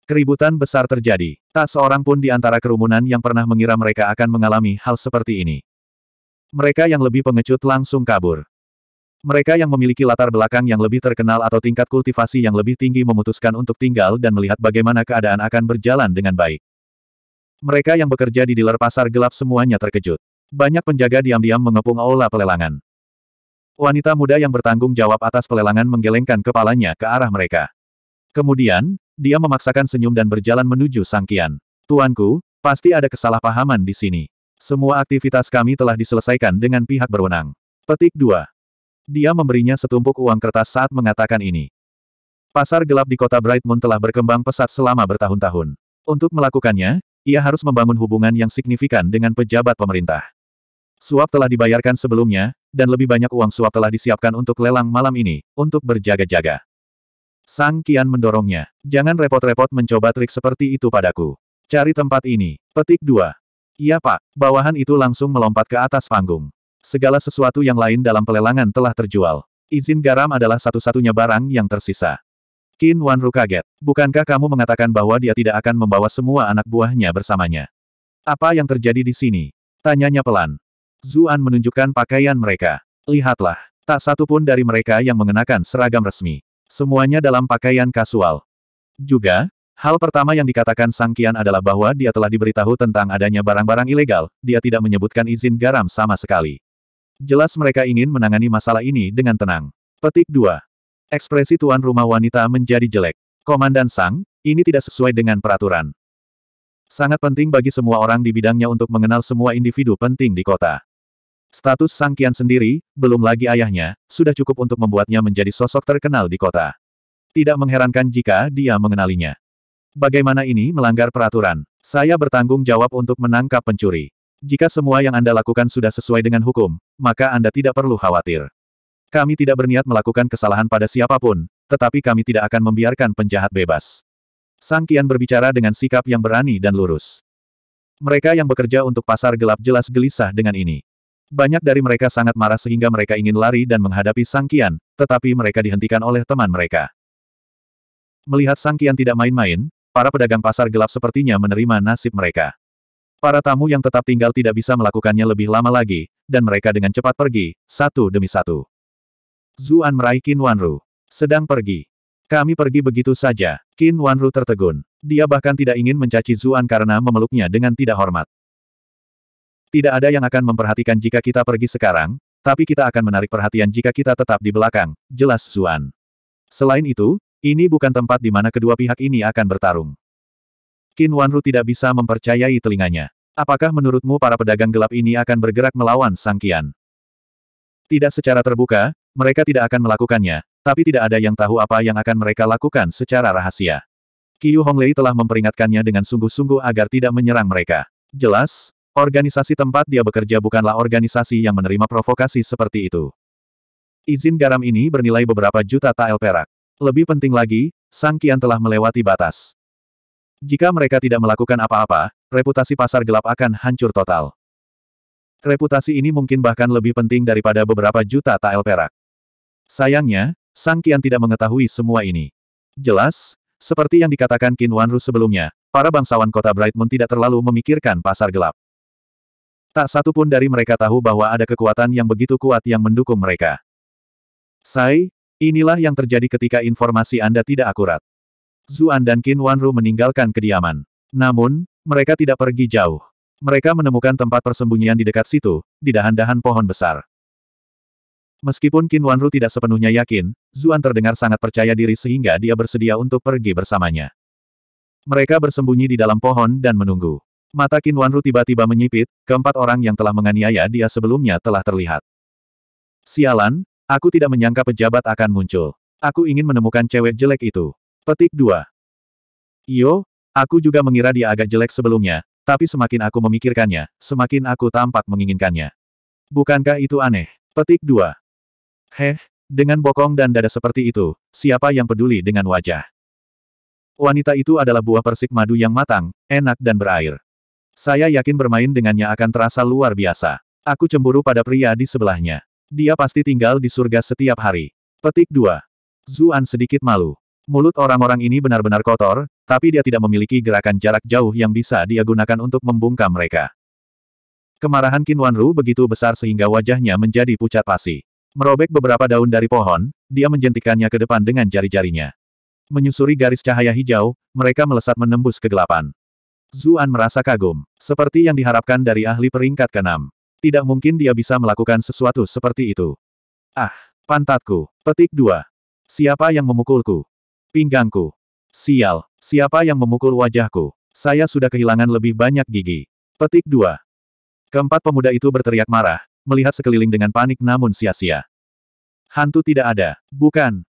Keributan besar terjadi. Tak seorang pun di antara kerumunan yang pernah mengira mereka akan mengalami hal seperti ini. Mereka yang lebih pengecut langsung kabur. Mereka yang memiliki latar belakang yang lebih terkenal atau tingkat kultivasi yang lebih tinggi memutuskan untuk tinggal dan melihat bagaimana keadaan akan berjalan dengan baik. Mereka yang bekerja di dealer pasar gelap semuanya terkejut. Banyak penjaga diam-diam mengepung aula pelelangan. Wanita muda yang bertanggung jawab atas pelelangan menggelengkan kepalanya ke arah mereka. Kemudian, dia memaksakan senyum dan berjalan menuju Sangkian. Tuanku, pasti ada kesalahpahaman di sini. Semua aktivitas kami telah diselesaikan dengan pihak berwenang. Petik 2. Dia memberinya setumpuk uang kertas saat mengatakan ini. Pasar gelap di kota Bright Moon telah berkembang pesat selama bertahun-tahun. Untuk melakukannya, ia harus membangun hubungan yang signifikan dengan pejabat pemerintah. Suap telah dibayarkan sebelumnya, dan lebih banyak uang suap telah disiapkan untuk lelang malam ini, untuk berjaga-jaga. Sang Kian mendorongnya. Jangan repot-repot mencoba trik seperti itu padaku. Cari tempat ini. Petik dua. Iya pak, bawahan itu langsung melompat ke atas panggung. Segala sesuatu yang lain dalam pelelangan telah terjual. Izin garam adalah satu-satunya barang yang tersisa. Qin Wanru kaget. Bukankah kamu mengatakan bahwa dia tidak akan membawa semua anak buahnya bersamanya? Apa yang terjadi di sini? Tanyanya pelan. Zuan menunjukkan pakaian mereka. Lihatlah, tak satu pun dari mereka yang mengenakan seragam resmi. Semuanya dalam pakaian kasual. Juga, hal pertama yang dikatakan Sang Qian adalah bahwa dia telah diberitahu tentang adanya barang-barang ilegal, dia tidak menyebutkan izin garam sama sekali. Jelas mereka ingin menangani masalah ini dengan tenang. Petik 2. Ekspresi tuan rumah wanita menjadi jelek. Komandan Sang, ini tidak sesuai dengan peraturan. Sangat penting bagi semua orang di bidangnya untuk mengenal semua individu penting di kota. Status Sang Kian sendiri, belum lagi ayahnya, sudah cukup untuk membuatnya menjadi sosok terkenal di kota. Tidak mengherankan jika dia mengenalinya. Bagaimana ini melanggar peraturan? Saya bertanggung jawab untuk menangkap pencuri. Jika semua yang Anda lakukan sudah sesuai dengan hukum, maka Anda tidak perlu khawatir. Kami tidak berniat melakukan kesalahan pada siapapun, tetapi kami tidak akan membiarkan penjahat bebas. Sang Kian berbicara dengan sikap yang berani dan lurus. Mereka yang bekerja untuk pasar gelap jelas gelisah dengan ini. Banyak dari mereka sangat marah sehingga mereka ingin lari dan menghadapi Sang Kian, tetapi mereka dihentikan oleh teman mereka. Melihat Sang Kian tidak main-main, para pedagang pasar gelap sepertinya menerima nasib mereka. Para tamu yang tetap tinggal tidak bisa melakukannya lebih lama lagi, dan mereka dengan cepat pergi, satu demi satu. Zuan meraih Qin Wanru. Sedang pergi. Kami pergi begitu saja. Qin Wanru tertegun. Dia bahkan tidak ingin mencaci Zuan karena memeluknya dengan tidak hormat. Tidak ada yang akan memperhatikan jika kita pergi sekarang, tapi kita akan menarik perhatian jika kita tetap di belakang, jelas Zuan. Selain itu, ini bukan tempat di mana kedua pihak ini akan bertarung. Qin Wanru tidak bisa mempercayai telinganya. Apakah menurutmu para pedagang gelap ini akan bergerak melawan Sang Qian? Tidak secara terbuka, mereka tidak akan melakukannya, tapi tidak ada yang tahu apa yang akan mereka lakukan secara rahasia. Qiu Honglei telah memperingatkannya dengan sungguh-sungguh agar tidak menyerang mereka. Jelas, organisasi tempat dia bekerja bukanlah organisasi yang menerima provokasi seperti itu. Izin garam ini bernilai beberapa juta tael perak. Lebih penting lagi, Sang Qian telah melewati batas. Jika mereka tidak melakukan apa-apa, reputasi pasar gelap akan hancur total. Reputasi ini mungkin bahkan lebih penting daripada beberapa juta tael perak. Sayangnya, Sang Kian tidak mengetahui semua ini. Jelas, seperti yang dikatakan Qin Wanru sebelumnya, para bangsawan kota Bright tidak terlalu memikirkan pasar gelap. Tak satu pun dari mereka tahu bahwa ada kekuatan yang begitu kuat yang mendukung mereka. Sai, inilah yang terjadi ketika informasi Anda tidak akurat. Zuan dan Qin Wanru meninggalkan kediaman. Namun, mereka tidak pergi jauh. Mereka menemukan tempat persembunyian di dekat situ, di dahan-dahan pohon besar. Meskipun Qin Wanru tidak sepenuhnya yakin, Zuan terdengar sangat percaya diri sehingga dia bersedia untuk pergi bersamanya. Mereka bersembunyi di dalam pohon dan menunggu. Mata Qin Wanru tiba-tiba menyipit, keempat orang yang telah menganiaya dia sebelumnya telah terlihat. Sialan, aku tidak menyangka pejabat akan muncul. Aku ingin menemukan cewek jelek itu. Petik 2. Yo, aku juga mengira dia agak jelek sebelumnya, tapi semakin aku memikirkannya, semakin aku tampak menginginkannya. Bukankah itu aneh? Petik 2. Heh, dengan bokong dan dada seperti itu, siapa yang peduli dengan wajah? Wanita itu adalah buah persik madu yang matang, enak dan berair. Saya yakin bermain dengannya akan terasa luar biasa. Aku cemburu pada pria di sebelahnya. Dia pasti tinggal di surga setiap hari. Petik 2. Zuan sedikit malu. Mulut orang-orang ini benar-benar kotor, tapi dia tidak memiliki gerakan jarak jauh yang bisa dia gunakan untuk membungkam mereka. Kemarahan Qin Wanru begitu besar sehingga wajahnya menjadi pucat pasi. Merobek beberapa daun dari pohon, dia menjentikannya ke depan dengan jari-jarinya. Menyusuri garis cahaya hijau, mereka melesat menembus kegelapan. Zuan merasa kagum, seperti yang diharapkan dari ahli peringkat keenam. Tidak mungkin dia bisa melakukan sesuatu seperti itu. Ah, pantatku. Petik dua. Siapa yang memukulku? Pinggangku. Sial, siapa yang memukul wajahku? Saya sudah kehilangan lebih banyak gigi. Petik 2. Keempat pemuda itu berteriak marah, melihat sekeliling dengan panik namun sia-sia. Hantu tidak ada, bukan.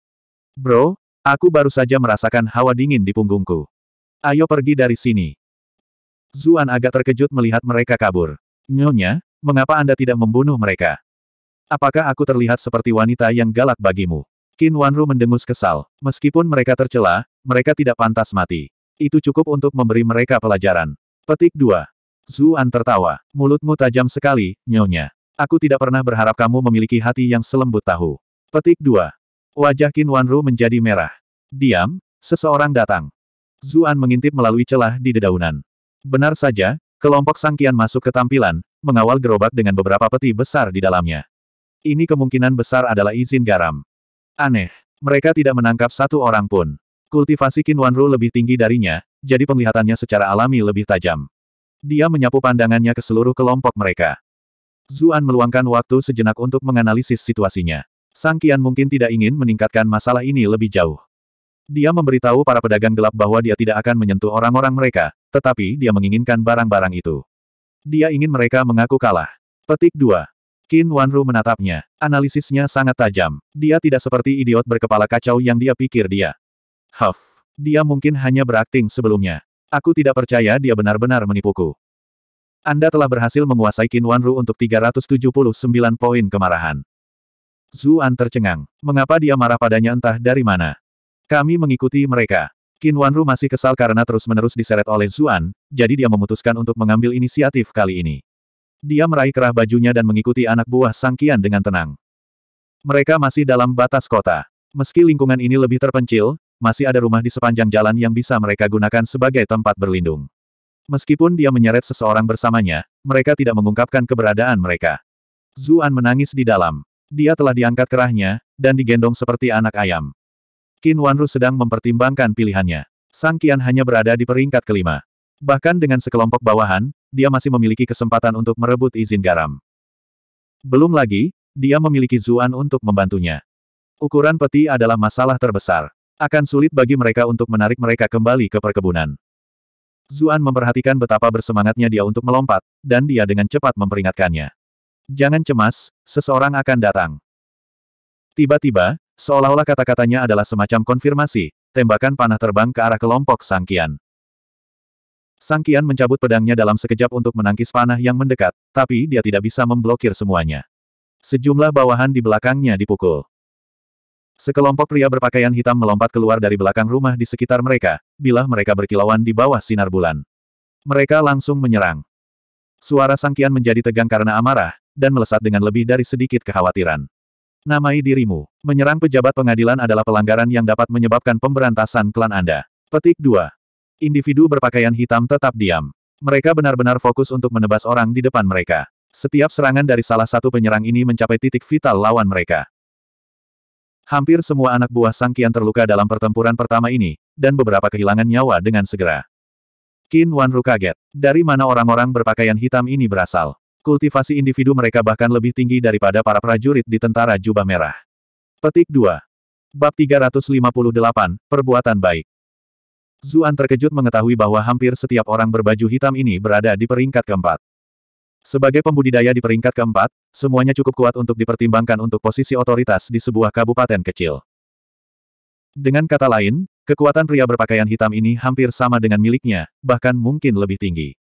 Bro, aku baru saja merasakan hawa dingin di punggungku. Ayo pergi dari sini. Zuan agak terkejut melihat mereka kabur. Nyonya, mengapa Anda tidak membunuh mereka? Apakah aku terlihat seperti wanita yang galak bagimu? Qin Wanru mendengus kesal. Meskipun mereka tercela, mereka tidak pantas mati. Itu cukup untuk memberi mereka pelajaran. Petik 2. Zuan tertawa. Mulutmu tajam sekali, nyonya. Aku tidak pernah berharap kamu memiliki hati yang selembut tahu. Petik 2. Wajah Qin Wanru menjadi merah. Diam, seseorang datang. Zuan mengintip melalui celah di dedaunan. Benar saja, kelompok sangkian masuk ke tampilan, mengawal gerobak dengan beberapa peti besar di dalamnya. Ini kemungkinan besar adalah izin garam. Aneh. Mereka tidak menangkap satu orang pun. Kultivasi Kinwanru lebih tinggi darinya, jadi penglihatannya secara alami lebih tajam. Dia menyapu pandangannya ke seluruh kelompok mereka. Zuan meluangkan waktu sejenak untuk menganalisis situasinya. Sang Kian mungkin tidak ingin meningkatkan masalah ini lebih jauh. Dia memberitahu para pedagang gelap bahwa dia tidak akan menyentuh orang-orang mereka, tetapi dia menginginkan barang-barang itu. Dia ingin mereka mengaku kalah. Petik 2. Qin Wanru menatapnya. Analisisnya sangat tajam. Dia tidak seperti idiot berkepala kacau yang dia pikir dia. Huff. Dia mungkin hanya berakting sebelumnya. Aku tidak percaya dia benar-benar menipuku. Anda telah berhasil menguasai Qin Wanru untuk 379 poin kemarahan. Zuan tercengang. Mengapa dia marah padanya entah dari mana? Kami mengikuti mereka. Qin Wanru masih kesal karena terus-menerus diseret oleh Zuan, jadi dia memutuskan untuk mengambil inisiatif kali ini. Dia meraih kerah bajunya dan mengikuti anak buah Sang Kian dengan tenang. Mereka masih dalam batas kota. Meski lingkungan ini lebih terpencil, masih ada rumah di sepanjang jalan yang bisa mereka gunakan sebagai tempat berlindung. Meskipun dia menyeret seseorang bersamanya, mereka tidak mengungkapkan keberadaan mereka. Zuan menangis di dalam. Dia telah diangkat kerahnya, dan digendong seperti anak ayam. Qin Wanru sedang mempertimbangkan pilihannya. Sang Kian hanya berada di peringkat kelima. Bahkan dengan sekelompok bawahan, dia masih memiliki kesempatan untuk merebut izin garam. Belum lagi, dia memiliki Zuan untuk membantunya. Ukuran peti adalah masalah terbesar. Akan sulit bagi mereka untuk menarik mereka kembali ke perkebunan. Zuan memperhatikan betapa bersemangatnya dia untuk melompat, dan dia dengan cepat memperingatkannya. Jangan cemas, seseorang akan datang. Tiba-tiba, seolah-olah kata-katanya adalah semacam konfirmasi, tembakan panah terbang ke arah kelompok Sangkian. Sang Kian mencabut pedangnya dalam sekejap untuk menangkis panah yang mendekat, tapi dia tidak bisa memblokir semuanya. Sejumlah bawahan di belakangnya dipukul. Sekelompok pria berpakaian hitam melompat keluar dari belakang rumah di sekitar mereka, bila mereka berkilauan di bawah sinar bulan. Mereka langsung menyerang. Suara Sang Kian menjadi tegang karena amarah, dan melesat dengan lebih dari sedikit kekhawatiran. Namai dirimu. Menyerang pejabat pengadilan adalah pelanggaran yang dapat menyebabkan pemberantasan klan Anda. Petik 2. Individu berpakaian hitam tetap diam. Mereka benar-benar fokus untuk menebas orang di depan mereka. Setiap serangan dari salah satu penyerang ini mencapai titik vital lawan mereka. Hampir semua anak buah Sang Kian terluka dalam pertempuran pertama ini, dan beberapa kehilangan nyawa dengan segera. Qin Wanru kaget. Dari mana orang-orang berpakaian hitam ini berasal? Kultivasi individu mereka bahkan lebih tinggi daripada para prajurit di tentara jubah merah. Petik 2. Bab 358, Perbuatan Baik. Zuan terkejut mengetahui bahwa hampir setiap orang berbaju hitam ini berada di peringkat keempat. Sebagai pembudidaya di peringkat keempat, semuanya cukup kuat untuk dipertimbangkan untuk posisi otoritas di sebuah kabupaten kecil. Dengan kata lain, kekuatan pria berpakaian hitam ini hampir sama dengan miliknya, bahkan mungkin lebih tinggi.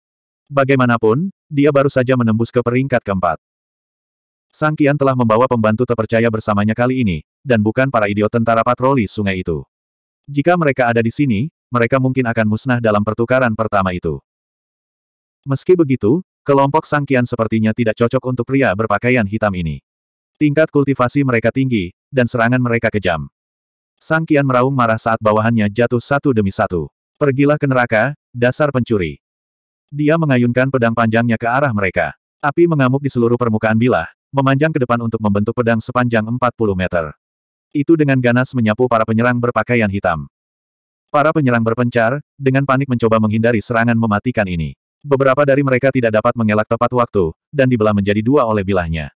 Bagaimanapun, dia baru saja menembus ke peringkat keempat. Sang Kian telah membawa pembantu terpercaya bersamanya kali ini, dan bukan para idiot tentara patroli sungai itu. Jika mereka ada di sini, mereka mungkin akan musnah dalam pertukaran pertama itu. Meski begitu, kelompok sangkian sepertinya tidak cocok untuk pria berpakaian hitam ini. Tingkat kultivasi mereka tinggi, dan serangan mereka kejam. Sangkian meraung marah saat bawahannya jatuh satu demi satu. Pergilah ke neraka, dasar pencuri. Dia mengayunkan pedang panjangnya ke arah mereka. Api mengamuk di seluruh permukaan bilah, memanjang ke depan untuk membentuk pedang sepanjang 40 meter. Itu dengan ganas menyapu para penyerang berpakaian hitam. Para penyerang berpencar, dengan panik mencoba menghindari serangan mematikan ini. Beberapa dari mereka tidak dapat mengelak tepat waktu, dan dibelah menjadi dua oleh bilahnya.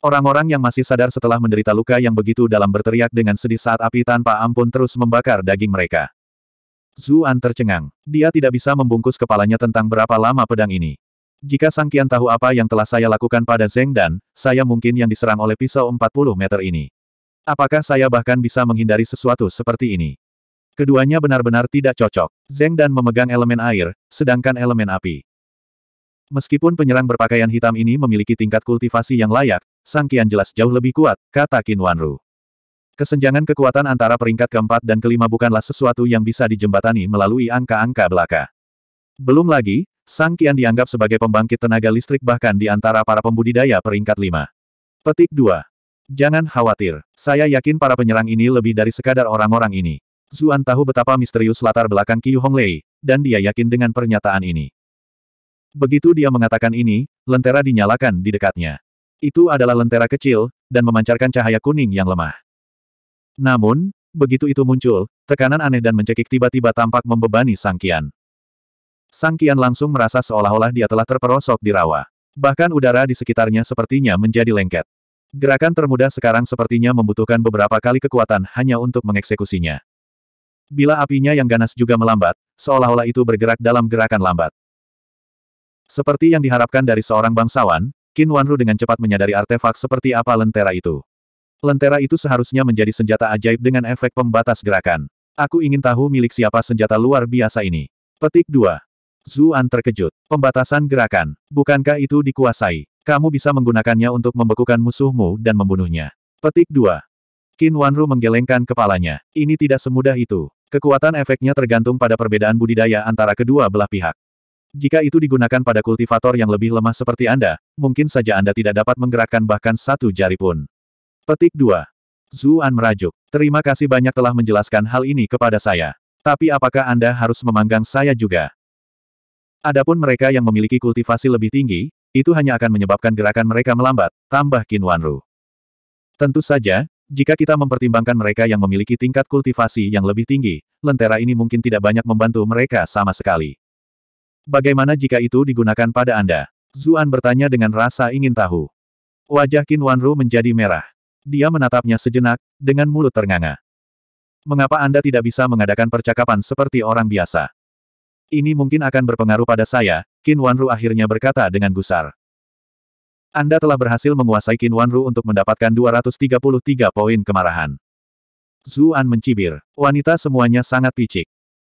Orang-orang yang masih sadar setelah menderita luka yang begitu dalam berteriak dengan sedih saat api tanpa ampun terus membakar daging mereka. Zuan tercengang. Dia tidak bisa membungkus kepalanya tentang berapa lama pedang ini. Jika Sang Kian tahu apa yang telah saya lakukan pada Zeng Dan, saya mungkin yang diserang oleh pisau 40 meter ini. Apakah saya bahkan bisa menghindari sesuatu seperti ini? Keduanya benar-benar tidak cocok. Zeng dan memegang elemen air, sedangkan elemen api. Meskipun penyerang berpakaian hitam ini memiliki tingkat kultivasi yang layak, Sang Kian jelas jauh lebih kuat, kata Qin Wanru. Kesenjangan kekuatan antara peringkat keempat dan kelima bukanlah sesuatu yang bisa dijembatani melalui angka-angka belaka. Belum lagi, Sang Kian dianggap sebagai pembangkit tenaga listrik bahkan di antara para pembudidaya peringkat lima. Petik 2. Jangan khawatir, saya yakin para penyerang ini lebih dari sekadar orang-orang ini. Zuan tahu betapa misterius latar belakang Qiu Honglei, dan dia yakin dengan pernyataan ini. Begitu dia mengatakan ini, lentera dinyalakan di dekatnya. Itu adalah lentera kecil, dan memancarkan cahaya kuning yang lemah. Namun, begitu itu muncul, tekanan aneh dan mencekik tiba-tiba tampak membebani Sang Kian. Sang Kian langsung merasa seolah-olah dia telah terperosok di rawa. Bahkan udara di sekitarnya sepertinya menjadi lengket. Gerakan termudah sekarang sepertinya membutuhkan beberapa kali kekuatan hanya untuk mengeksekusinya. Bila apinya yang ganas juga melambat, seolah-olah itu bergerak dalam gerakan lambat. Seperti yang diharapkan dari seorang bangsawan, Qin Wanru dengan cepat menyadari artefak seperti apa lentera itu. Lentera itu seharusnya menjadi senjata ajaib dengan efek pembatas gerakan. Aku ingin tahu milik siapa senjata luar biasa ini. Petik 2. Zuan terkejut. Pembatasan gerakan. Bukankah itu dikuasai? Kamu bisa menggunakannya untuk membekukan musuhmu dan membunuhnya. Petik 2. Qin Wanru menggelengkan kepalanya. Ini tidak semudah itu. Kekuatan efeknya tergantung pada perbedaan budidaya antara kedua belah pihak. Jika itu digunakan pada kultivator yang lebih lemah seperti Anda, mungkin saja Anda tidak dapat menggerakkan bahkan satu jari pun. Petik 2. Zuan merajuk. Terima kasih banyak telah menjelaskan hal ini kepada saya. Tapi apakah Anda harus memanggang saya juga? Adapun mereka yang memiliki kultivasi lebih tinggi, itu hanya akan menyebabkan gerakan mereka melambat, tambah Qin Wanru. Tentu saja, jika kita mempertimbangkan mereka yang memiliki tingkat kultivasi yang lebih tinggi, lentera ini mungkin tidak banyak membantu mereka sama sekali. Bagaimana jika itu digunakan pada Anda? Zuan bertanya dengan rasa ingin tahu. Wajah Qin Wanru menjadi merah. Dia menatapnya sejenak, dengan mulut ternganga. Mengapa Anda tidak bisa mengadakan percakapan seperti orang biasa? Ini mungkin akan berpengaruh pada saya, Qin Wanru akhirnya berkata dengan gusar. Anda telah berhasil menguasai Qin Wanru untuk mendapatkan 233 poin kemarahan. Zuan mencibir. Wanita semuanya sangat picik.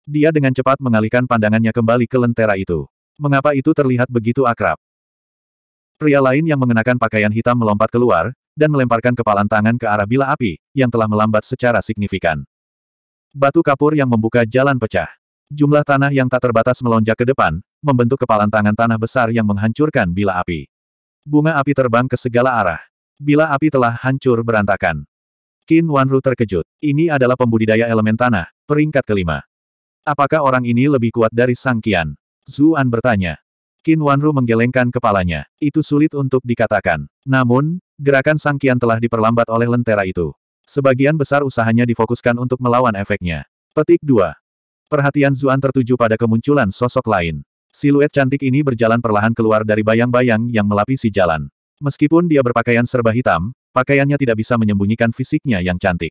Dia dengan cepat mengalihkan pandangannya kembali ke lentera itu. Mengapa itu terlihat begitu akrab? Pria lain yang mengenakan pakaian hitam melompat keluar, dan melemparkan kepalan tangan ke arah bila api, yang telah melambat secara signifikan. Batu kapur yang membuka jalan pecah. Jumlah tanah yang tak terbatas melonjak ke depan, membentuk kepalan tangan tanah besar yang menghancurkan bila api. Bunga api terbang ke segala arah. Bila api telah hancur berantakan. Qin Wanru terkejut. Ini adalah pembudidaya elemen tanah, peringkat kelima. Apakah orang ini lebih kuat dari Sang Qian? Zuan bertanya. Qin Wanru menggelengkan kepalanya. Itu sulit untuk dikatakan. Namun, gerakan Sang Qian telah diperlambat oleh lentera itu. Sebagian besar usahanya difokuskan untuk melawan efeknya. Petik 2. Perhatian Zuan tertuju pada kemunculan sosok lain. Siluet cantik ini berjalan perlahan keluar dari bayang-bayang yang melapisi jalan. Meskipun dia berpakaian serba hitam, pakaiannya tidak bisa menyembunyikan fisiknya yang cantik.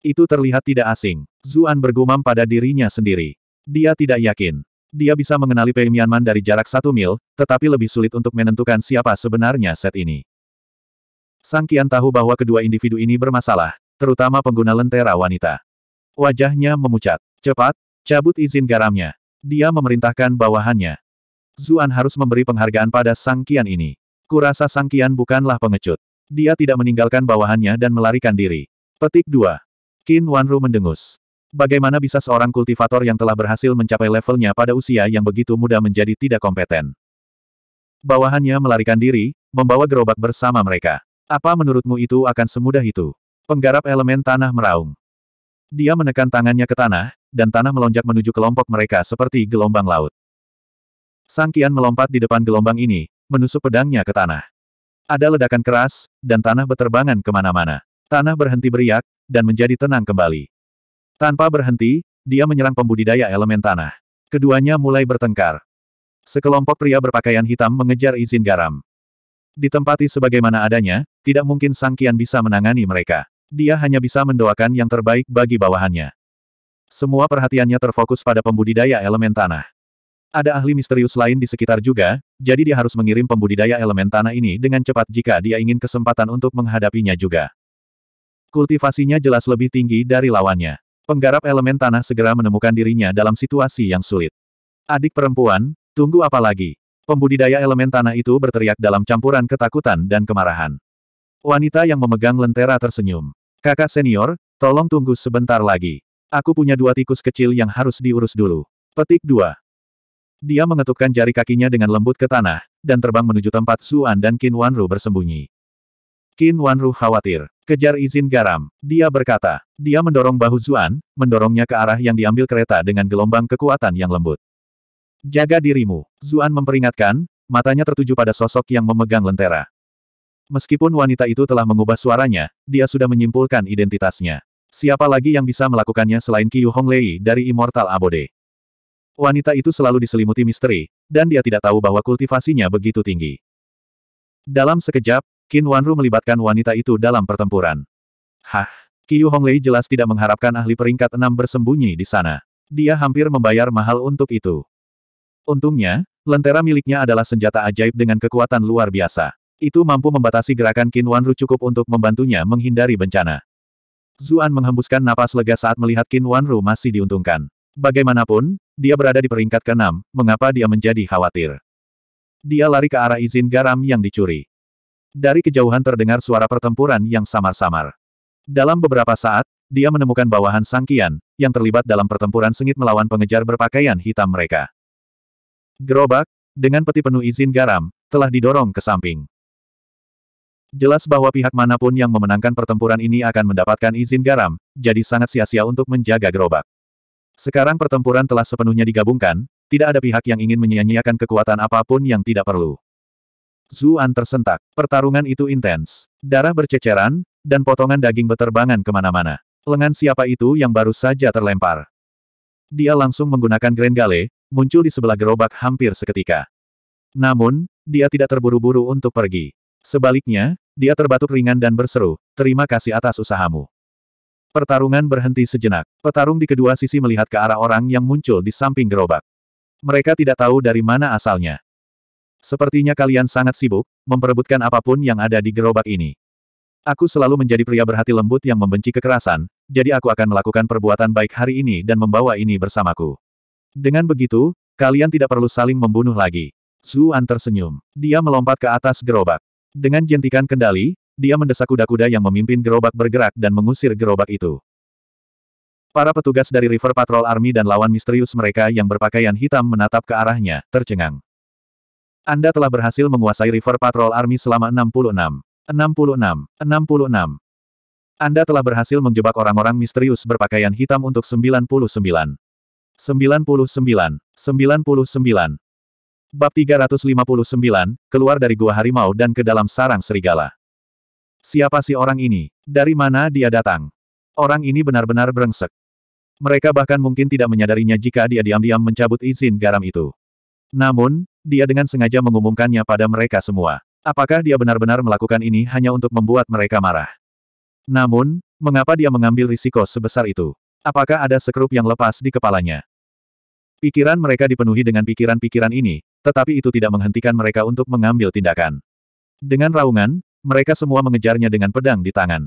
Itu terlihat tidak asing. Zuan bergumam pada dirinya sendiri. Dia tidak yakin. Dia bisa mengenali Pei Mianman dari jarak satu mil, tetapi lebih sulit untuk menentukan siapa sebenarnya set ini. Sang Kian tahu bahwa kedua individu ini bermasalah, terutama pengguna lentera wanita. Wajahnya memucat. Cepat, cabut izin garamnya. Dia memerintahkan bawahannya. Zuan harus memberi penghargaan pada Sang Kian ini. Kurasa Sang Kian bukanlah pengecut. Dia tidak meninggalkan bawahannya dan melarikan diri. Petik 2. Qin Wanru mendengus. Bagaimana bisa seorang kultivator yang telah berhasil mencapai levelnya pada usia yang begitu muda menjadi tidak kompeten? Bawahannya melarikan diri, membawa gerobak bersama mereka. Apa menurutmu itu akan semudah itu? Penggarap elemen tanah meraung. Dia menekan tangannya ke tanah, dan tanah melonjak menuju kelompok mereka seperti gelombang laut. Sang Kian melompat di depan gelombang ini, menusuk pedangnya ke tanah. Ada ledakan keras, dan tanah beterbangan kemana-mana. Tanah berhenti beriak, dan menjadi tenang kembali. Tanpa berhenti, dia menyerang pembudidaya elemen tanah. Keduanya mulai bertengkar. Sekelompok pria berpakaian hitam mengejar izin garam. Ditempati sebagaimana adanya, tidak mungkin Sang Kian bisa menangani mereka. Dia hanya bisa mendoakan yang terbaik bagi bawahannya. Semua perhatiannya terfokus pada pembudidaya elemen tanah. Ada ahli misterius lain di sekitar juga, jadi dia harus mengirim pembudidaya elemen tanah ini dengan cepat jika dia ingin kesempatan untuk menghadapinya juga. Kultivasinya jelas lebih tinggi dari lawannya. Penggarap elemen tanah segera menemukan dirinya dalam situasi yang sulit. Adik perempuan, tunggu apa lagi? Pembudidaya elemen tanah itu berteriak dalam campuran ketakutan dan kemarahan. Wanita yang memegang lentera tersenyum. Kakak senior, tolong tunggu sebentar lagi. Aku punya dua tikus kecil yang harus diurus dulu. Petik 2. Dia mengetukkan jari kakinya dengan lembut ke tanah, dan terbang menuju tempat Suan dan Qin Wanru bersembunyi. Qin Wanru khawatir. Kejar izin garam. Dia berkata. Dia mendorong bahu Zuan, mendorongnya ke arah yang diambil kereta dengan gelombang kekuatan yang lembut. Jaga dirimu. Zuan memperingatkan, matanya tertuju pada sosok yang memegang lentera. Meskipun wanita itu telah mengubah suaranya, dia sudah menyimpulkan identitasnya. Siapa lagi yang bisa melakukannya selain Qiu Honglei dari Immortal Abode? Wanita itu selalu diselimuti misteri, dan dia tidak tahu bahwa kultivasinya begitu tinggi. Dalam sekejap, Qin Wanru melibatkan wanita itu dalam pertempuran. Hah, Qiu Honglei jelas tidak mengharapkan ahli peringkat enam bersembunyi di sana. Dia hampir membayar mahal untuk itu. Untungnya, lentera miliknya adalah senjata ajaib dengan kekuatan luar biasa. Itu mampu membatasi gerakan Qin Wanru cukup untuk membantunya menghindari bencana. Zuan menghembuskan napas lega saat melihat Qin Wanru masih diuntungkan. Bagaimanapun, dia berada di peringkat keenam, mengapa dia menjadi khawatir? Dia lari ke arah izin garam yang dicuri. Dari kejauhan terdengar suara pertempuran yang samar-samar. Dalam beberapa saat, dia menemukan bawahan Sangkian, yang terlibat dalam pertempuran sengit melawan pengejar berpakaian hitam mereka. Gerobak, dengan peti penuh izin garam, telah didorong ke samping. Jelas bahwa pihak manapun yang memenangkan pertempuran ini akan mendapatkan izin garam, jadi sangat sia-sia untuk menjaga gerobak. Sekarang pertempuran telah sepenuhnya digabungkan, tidak ada pihak yang ingin menyia-nyiakan kekuatan apapun yang tidak perlu. Zuan tersentak. Pertarungan itu intens. Darah berceceran, dan potongan daging beterbangan kemana-mana. Lengan siapa itu yang baru saja terlempar. Dia langsung menggunakan Grand Gale, muncul di sebelah gerobak hampir seketika. Namun, dia tidak terburu-buru untuk pergi. Sebaliknya, dia terbatuk ringan dan berseru, terima kasih atas usahamu. Pertarungan berhenti sejenak. Petarung di kedua sisi melihat ke arah orang yang muncul di samping gerobak. Mereka tidak tahu dari mana asalnya. Sepertinya kalian sangat sibuk, memperebutkan apapun yang ada di gerobak ini. Aku selalu menjadi pria berhati lembut yang membenci kekerasan, jadi aku akan melakukan perbuatan baik hari ini dan membawa ini bersamaku. Dengan begitu, kalian tidak perlu saling membunuh lagi. Zuan tersenyum. Dia melompat ke atas gerobak. Dengan jentikan kendali, dia mendesak kuda-kuda yang memimpin gerobak bergerak dan mengusir gerobak itu. Para petugas dari River Patrol Army dan lawan misterius mereka yang berpakaian hitam menatap ke arahnya, tercengang. Anda telah berhasil menguasai River Patrol Army selama 66. 66. 66. Anda telah berhasil menjebak orang-orang misterius berpakaian hitam untuk 99. 99. 99. Bab 359, keluar dari gua harimau dan ke dalam sarang serigala. Siapa sih orang ini? Dari mana dia datang? Orang ini benar-benar brengsek. Mereka bahkan mungkin tidak menyadarinya jika dia diam-diam mencabut izin garam itu. Namun, dia dengan sengaja mengumumkannya pada mereka semua. Apakah dia benar-benar melakukan ini hanya untuk membuat mereka marah? Namun, mengapa dia mengambil risiko sebesar itu? Apakah ada sekrup yang lepas di kepalanya? Pikiran mereka dipenuhi dengan pikiran-pikiran ini, tetapi itu tidak menghentikan mereka untuk mengambil tindakan. Dengan raungan, mereka semua mengejarnya dengan pedang di tangan.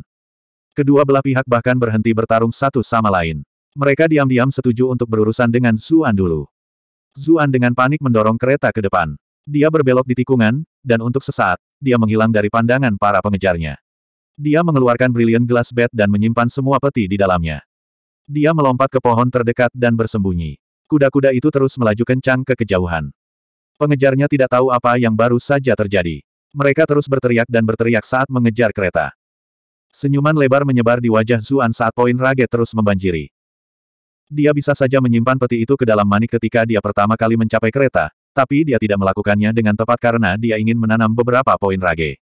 Kedua belah pihak bahkan berhenti bertarung satu sama lain. Mereka diam-diam setuju untuk berurusan dengan Zuan dulu. Zuan dengan panik mendorong kereta ke depan. Dia berbelok di tikungan, dan untuk sesaat, dia menghilang dari pandangan para pengejarnya. Dia mengeluarkan brilian Glass bed dan menyimpan semua peti di dalamnya. Dia melompat ke pohon terdekat dan bersembunyi. Kuda-kuda itu terus melaju kencang ke kejauhan. Pengejarnya tidak tahu apa yang baru saja terjadi. Mereka terus berteriak dan berteriak saat mengejar kereta. Senyuman lebar menyebar di wajah Zuan saat poin rage terus membanjiri. Dia bisa saja menyimpan peti itu ke dalam manik ketika dia pertama kali mencapai kereta, tapi dia tidak melakukannya dengan tepat karena dia ingin menanam beberapa poin rage.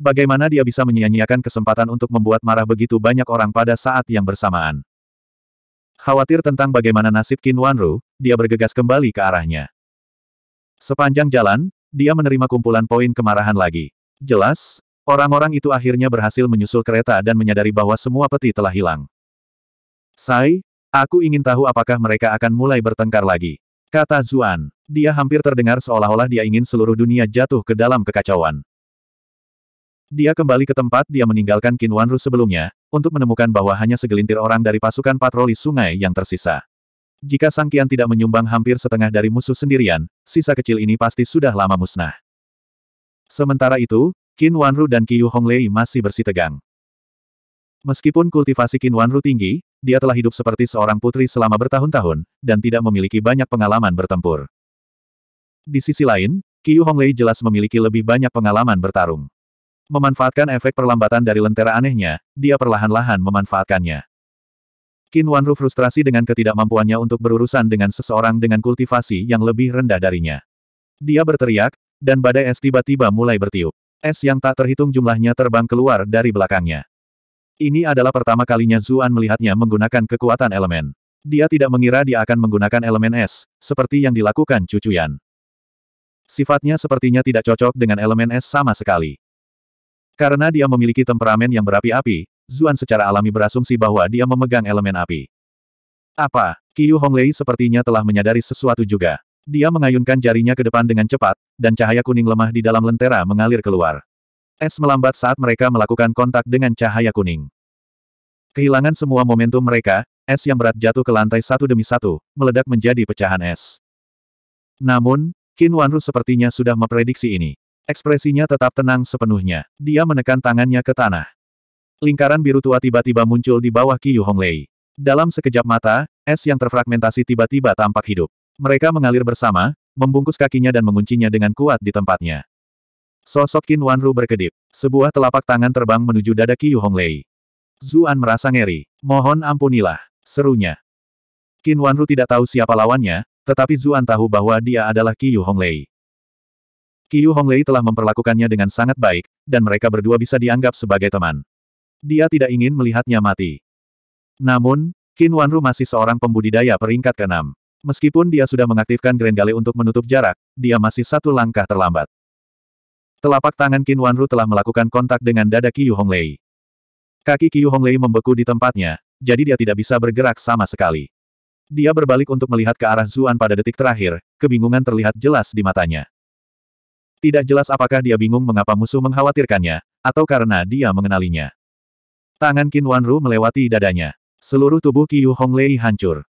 Bagaimana dia bisa menyia-nyiakan kesempatan untuk membuat marah begitu banyak orang pada saat yang bersamaan? Khawatir tentang bagaimana nasib Qin Wanru, dia bergegas kembali ke arahnya. Sepanjang jalan, dia menerima kumpulan poin kemarahan lagi. Jelas, orang-orang itu akhirnya berhasil menyusul kereta dan menyadari bahwa semua peti telah hilang. Sai, aku ingin tahu apakah mereka akan mulai bertengkar lagi. Kata Zuan. Dia hampir terdengar seolah-olah dia ingin seluruh dunia jatuh ke dalam kekacauan. Dia kembali ke tempat dia meninggalkan Qin Wanru sebelumnya, untuk menemukan bahwa hanya segelintir orang dari pasukan patroli sungai yang tersisa. Jika Sang kian tidak menyumbang hampir setengah dari musuh sendirian, sisa kecil ini pasti sudah lama musnah. Sementara itu, Qin Wanru dan Qiyu Honglei masih bersih tegang. Meskipun kultivasi Qin Wanru tinggi, dia telah hidup seperti seorang putri selama bertahun-tahun, dan tidak memiliki banyak pengalaman bertempur. Di sisi lain, Qiyu Honglei jelas memiliki lebih banyak pengalaman bertarung. Memanfaatkan efek perlambatan dari lentera anehnya, dia perlahan-lahan memanfaatkannya. Qin Wanru frustrasi dengan ketidakmampuannya untuk berurusan dengan seseorang dengan kultivasi yang lebih rendah darinya. Dia berteriak, dan badai es tiba-tiba mulai bertiup. Es yang tak terhitung jumlahnya terbang keluar dari belakangnya. Ini adalah pertama kalinya Zuan melihatnya menggunakan kekuatan elemen. Dia tidak mengira dia akan menggunakan elemen es, seperti yang dilakukan cucuyan. Sifatnya sepertinya tidak cocok dengan elemen es sama sekali. Karena dia memiliki temperamen yang berapi-api, Zuan secara alami berasumsi bahwa dia memegang elemen api. Apa? Qiu Honglei sepertinya telah menyadari sesuatu juga. Dia mengayunkan jarinya ke depan dengan cepat, dan cahaya kuning lemah di dalam lentera mengalir keluar. Es melambat saat mereka melakukan kontak dengan cahaya kuning. Kehilangan semua momentum mereka, es yang berat jatuh ke lantai satu demi satu, meledak menjadi pecahan es. Namun, Qin Wanru sepertinya sudah memprediksi ini. Ekspresinya tetap tenang sepenuhnya. Dia menekan tangannya ke tanah. Lingkaran biru tua tiba-tiba muncul di bawah Qiyu Honglei. Dalam sekejap mata, es yang terfragmentasi tiba-tiba tampak hidup. Mereka mengalir bersama, membungkus kakinya dan menguncinya dengan kuat di tempatnya. Sosok Qin Wanru berkedip. Sebuah telapak tangan terbang menuju dada Qiyu Honglei. Zuan merasa ngeri. Mohon ampunilah, serunya. Qin Wanru tidak tahu siapa lawannya, tetapi Zuan tahu bahwa dia adalah Qiyu Honglei. Qiu Honglei telah memperlakukannya dengan sangat baik, dan mereka berdua bisa dianggap sebagai teman. Dia tidak ingin melihatnya mati. Namun, Qin Wanru masih seorang pembudidaya peringkat keenam. Meskipun dia sudah mengaktifkan Grand Gale untuk menutup jarak, dia masih satu langkah terlambat. Telapak tangan Qin Wanru telah melakukan kontak dengan dada Qiu Honglei. Kaki Qiu Honglei membeku di tempatnya, jadi dia tidak bisa bergerak sama sekali. Dia berbalik untuk melihat ke arah Zuan pada detik terakhir, kebingungan terlihat jelas di matanya. Tidak jelas apakah dia bingung mengapa musuh mengkhawatirkannya, atau karena dia mengenalinya. Tangan Qin Wanru melewati dadanya. Seluruh tubuh Qiyu Honglei hancur.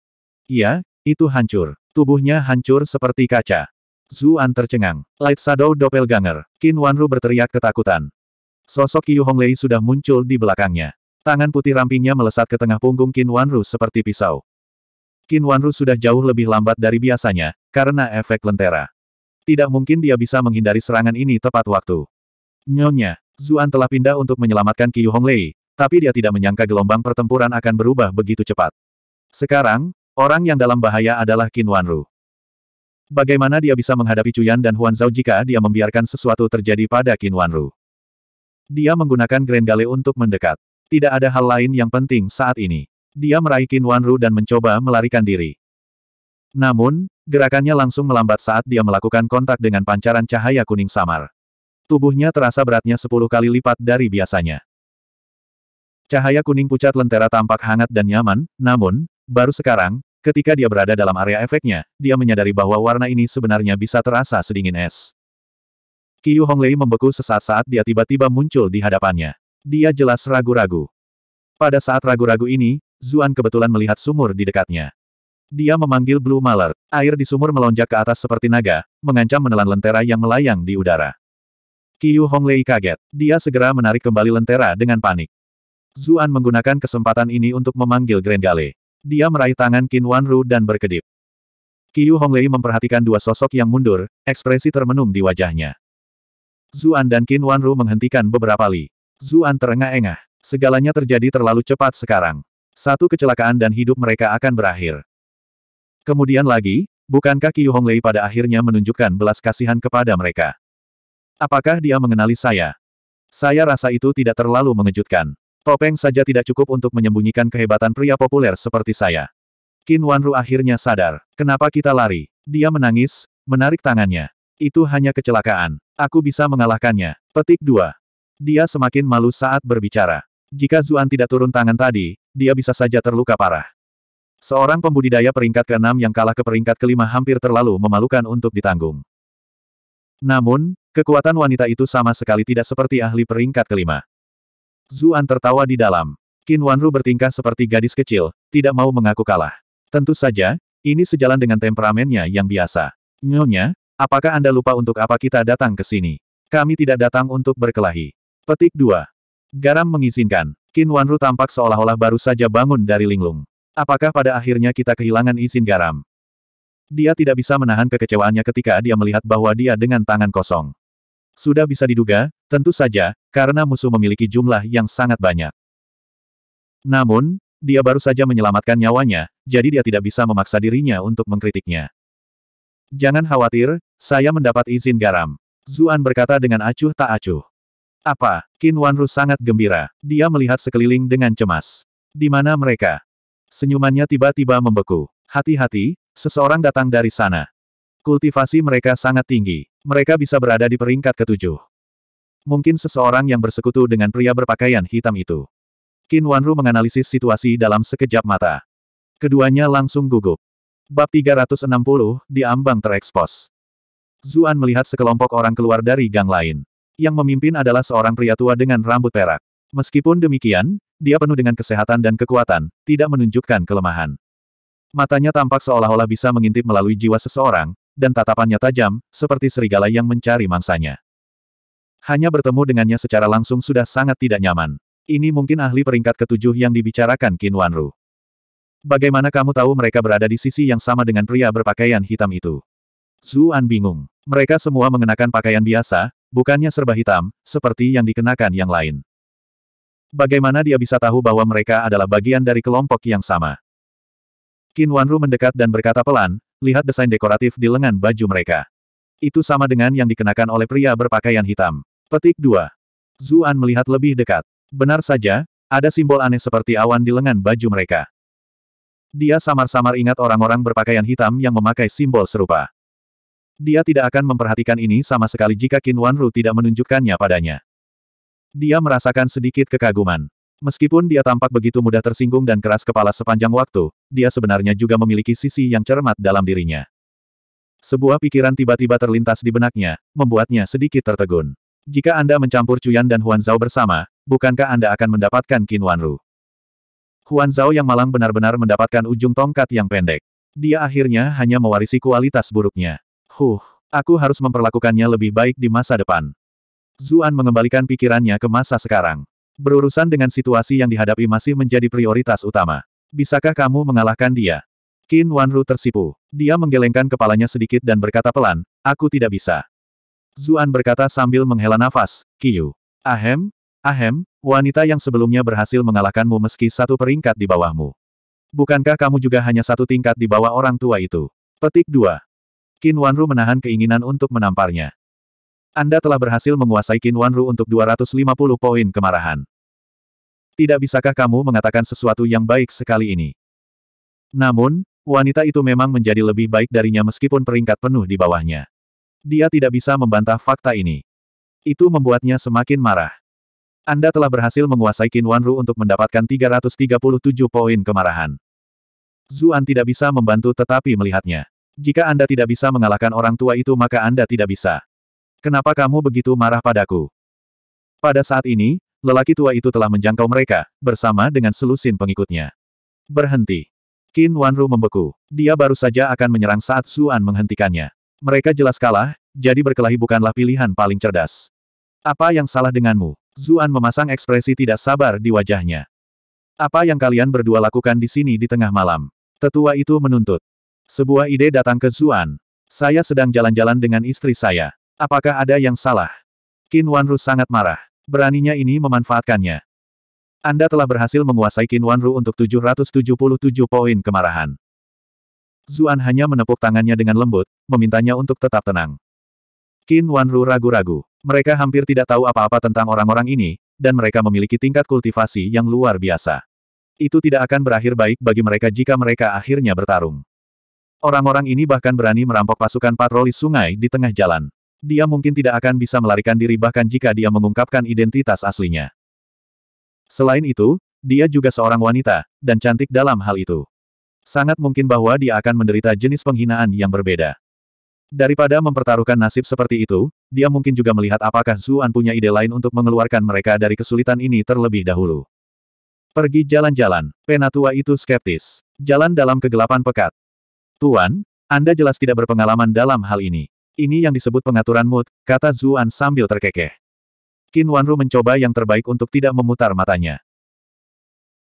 Iya, itu hancur. Tubuhnya hancur seperti kaca. Zuan tercengang. Light Shadow Doppelganger. Qin Wanru berteriak ketakutan. Sosok Qiyu Honglei sudah muncul di belakangnya. Tangan putih rampingnya melesat ke tengah punggung Qin Wanru seperti pisau. Qin Wanru sudah jauh lebih lambat dari biasanya, karena efek lentera. Tidak mungkin dia bisa menghindari serangan ini tepat waktu. Nyonya, Zuan telah pindah untuk menyelamatkan Qiu Honglei, tapi dia tidak menyangka gelombang pertempuran akan berubah begitu cepat. Sekarang, orang yang dalam bahaya adalah Qin Wanru. Bagaimana dia bisa menghadapi Cuyan dan Huan Zhao jika dia membiarkan sesuatu terjadi pada Qin Wanru? Dia menggunakan Grand Gale untuk mendekat. Tidak ada hal lain yang penting saat ini. Dia meraih Qin Wanru dan mencoba melarikan diri. Namun, gerakannya langsung melambat saat dia melakukan kontak dengan pancaran cahaya kuning samar. Tubuhnya terasa beratnya sepuluh kali lipat dari biasanya. Cahaya kuning pucat lentera tampak hangat dan nyaman, namun, baru sekarang, ketika dia berada dalam area efeknya, dia menyadari bahwa warna ini sebenarnya bisa terasa sedingin es. Qiu Honglei membeku sesaat saat dia tiba-tiba muncul di hadapannya. Dia jelas ragu-ragu. Pada saat ragu-ragu ini, Zuan kebetulan melihat sumur di dekatnya. Dia memanggil Blue Mallard. Air di sumur melonjak ke atas seperti naga, mengancam menelan lentera yang melayang di udara. Qiu Honglei kaget. Dia segera menarik kembali lentera dengan panik. Zuan menggunakan kesempatan ini untuk memanggil Grand Gale. Dia meraih tangan Qin Wanru dan berkedip. Qiu Honglei memperhatikan dua sosok yang mundur, ekspresi termenung di wajahnya. Zuan dan Qin Wanru menghentikan beberapa li. Zuan terengah-engah. Segalanya terjadi terlalu cepat sekarang. Satu kecelakaan dan hidup mereka akan berakhir. Kemudian lagi, bukankah Qiu Honglei pada akhirnya menunjukkan belas kasihan kepada mereka? Apakah dia mengenali saya? Saya rasa itu tidak terlalu mengejutkan. Topeng saja tidak cukup untuk menyembunyikan kehebatan pria populer seperti saya. Qin Wanru akhirnya sadar. Kenapa kita lari? Dia menangis, menarik tangannya. Itu hanya kecelakaan. Aku bisa mengalahkannya. Petik 2. Dia semakin malu saat berbicara. Jika Zuan tidak turun tangan tadi, dia bisa saja terluka parah. Seorang pembudidaya peringkat ke-6 yang kalah ke peringkat ke-5 hampir terlalu memalukan untuk ditanggung. Namun, kekuatan wanita itu sama sekali tidak seperti ahli peringkat ke-5. Zuan tertawa di dalam. Qin Wanru bertingkah seperti gadis kecil, tidak mau mengaku kalah. Tentu saja, ini sejalan dengan temperamennya yang biasa. Nyonya, apakah Anda lupa untuk apa kita datang ke sini? Kami tidak datang untuk berkelahi. Petik 2. Garam mengizinkan. Qin Wanru tampak seolah-olah baru saja bangun dari linglung. Apakah pada akhirnya kita kehilangan izin garam? Dia tidak bisa menahan kekecewaannya ketika dia melihat bahwa dia dengan tangan kosong. Sudah bisa diduga, tentu saja, karena musuh memiliki jumlah yang sangat banyak. Namun, dia baru saja menyelamatkan nyawanya, jadi dia tidak bisa memaksa dirinya untuk mengkritiknya. Jangan khawatir, saya mendapat izin garam. Zuan berkata dengan acuh tak acuh. Apa? Qin Wanru sangat gembira. Dia melihat sekeliling dengan cemas. Di mana mereka? Senyumannya tiba-tiba membeku. Hati-hati, seseorang datang dari sana. Kultivasi mereka sangat tinggi. Mereka bisa berada di peringkat ketujuh. Mungkin seseorang yang bersekutu dengan pria berpakaian hitam itu. Qin Wanru menganalisis situasi dalam sekejap mata. Keduanya langsung gugup. Bab 360, di ambang terekspos. Zuan melihat sekelompok orang keluar dari gang lain. Yang memimpin adalah seorang pria tua dengan rambut perak. Meskipun demikian, dia penuh dengan kesehatan dan kekuatan, tidak menunjukkan kelemahan. Matanya tampak seolah-olah bisa mengintip melalui jiwa seseorang, dan tatapannya tajam, seperti serigala yang mencari mangsanya. Hanya bertemu dengannya secara langsung sudah sangat tidak nyaman. Ini mungkin ahli peringkat ketujuh yang dibicarakan Qin Wanru. Bagaimana kamu tahu mereka berada di sisi yang sama dengan pria berpakaian hitam itu? Zuan bingung. Mereka semua mengenakan pakaian biasa, bukannya serba hitam, seperti yang dikenakan yang lain. Bagaimana dia bisa tahu bahwa mereka adalah bagian dari kelompok yang sama? Qin Wanru mendekat dan berkata pelan, lihat desain dekoratif di lengan baju mereka. Itu sama dengan yang dikenakan oleh pria berpakaian hitam. Petik 2. Zuan melihat lebih dekat. Benar saja, ada simbol aneh seperti awan di lengan baju mereka. Dia samar-samar ingat orang-orang berpakaian hitam yang memakai simbol serupa. Dia tidak akan memperhatikan ini sama sekali jika Qin Wanru tidak menunjukkannya padanya. Dia merasakan sedikit kekaguman. Meskipun dia tampak begitu mudah tersinggung dan keras kepala sepanjang waktu, dia sebenarnya juga memiliki sisi yang cermat dalam dirinya. Sebuah pikiran tiba-tiba terlintas di benaknya, membuatnya sedikit tertegun. Jika Anda mencampur Cuyan dan Huan Zhao bersama, bukankah Anda akan mendapatkan Qin Wanru? Huan Zhao yang malang benar-benar mendapatkan ujung tongkat yang pendek. Dia akhirnya hanya mewarisi kualitas buruknya. Huh, aku harus memperlakukannya lebih baik di masa depan. Zuan mengembalikan pikirannya ke masa sekarang. Berurusan dengan situasi yang dihadapi masih menjadi prioritas utama. Bisakah kamu mengalahkan dia? Qin Wanru tersipu. Dia menggelengkan kepalanya sedikit dan berkata pelan, aku tidak bisa. Zuan berkata sambil menghela nafas, Kiyu. Ahem, ahem, wanita yang sebelumnya berhasil mengalahkanmu meski satu peringkat di bawahmu. Bukankah kamu juga hanya satu tingkat di bawah orang tua itu? Petik 2. Qin Wanru menahan keinginan untuk menamparnya. Anda telah berhasil menguasai Qin Wanru untuk 250 poin kemarahan. Tidak bisakah kamu mengatakan sesuatu yang baik sekali ini? Namun, wanita itu memang menjadi lebih baik darinya meskipun peringkat penuh di bawahnya. Dia tidak bisa membantah fakta ini. Itu membuatnya semakin marah. Anda telah berhasil menguasai Qin Wanru untuk mendapatkan 337 poin kemarahan. Zuan tidak bisa membantu tetapi melihatnya. Jika Anda tidak bisa mengalahkan orang tua itu maka Anda tidak bisa. Kenapa kamu begitu marah padaku? Pada saat ini, lelaki tua itu telah menjangkau mereka, bersama dengan selusin pengikutnya. Berhenti. Qin Wanru membeku. Dia baru saja akan menyerang saat Xuan menghentikannya. Mereka jelas kalah, jadi berkelahi bukanlah pilihan paling cerdas. Apa yang salah denganmu? Zuan memasang ekspresi tidak sabar di wajahnya. Apa yang kalian berdua lakukan di sini di tengah malam? Tetua itu menuntut. Sebuah ide datang ke Zuan. Saya sedang jalan-jalan dengan istri saya. Apakah ada yang salah? Qin Wanru sangat marah. Beraninya ini memanfaatkannya. Anda telah berhasil menguasai Qin Wanru untuk 777 poin kemarahan. Zuan hanya menepuk tangannya dengan lembut, memintanya untuk tetap tenang. Qin Wanru ragu-ragu. Mereka hampir tidak tahu apa-apa tentang orang-orang ini, dan mereka memiliki tingkat kultivasi yang luar biasa. Itu tidak akan berakhir baik bagi mereka jika mereka akhirnya bertarung. Orang-orang ini bahkan berani merampok pasukan patroli sungai di tengah jalan. Dia mungkin tidak akan bisa melarikan diri bahkan jika dia mengungkapkan identitas aslinya. Selain itu, dia juga seorang wanita, dan cantik dalam hal itu. Sangat mungkin bahwa dia akan menderita jenis penghinaan yang berbeda. Daripada mempertaruhkan nasib seperti itu, dia mungkin juga melihat apakah Zuan punya ide lain untuk mengeluarkan mereka dari kesulitan ini terlebih dahulu. Pergi jalan-jalan, penatua itu skeptis. Jalan dalam kegelapan pekat. Tuan, Anda jelas tidak berpengalaman dalam hal ini. Ini yang disebut pengaturan mood, kata Zuan sambil terkekeh. Qin Wanru mencoba yang terbaik untuk tidak memutar matanya.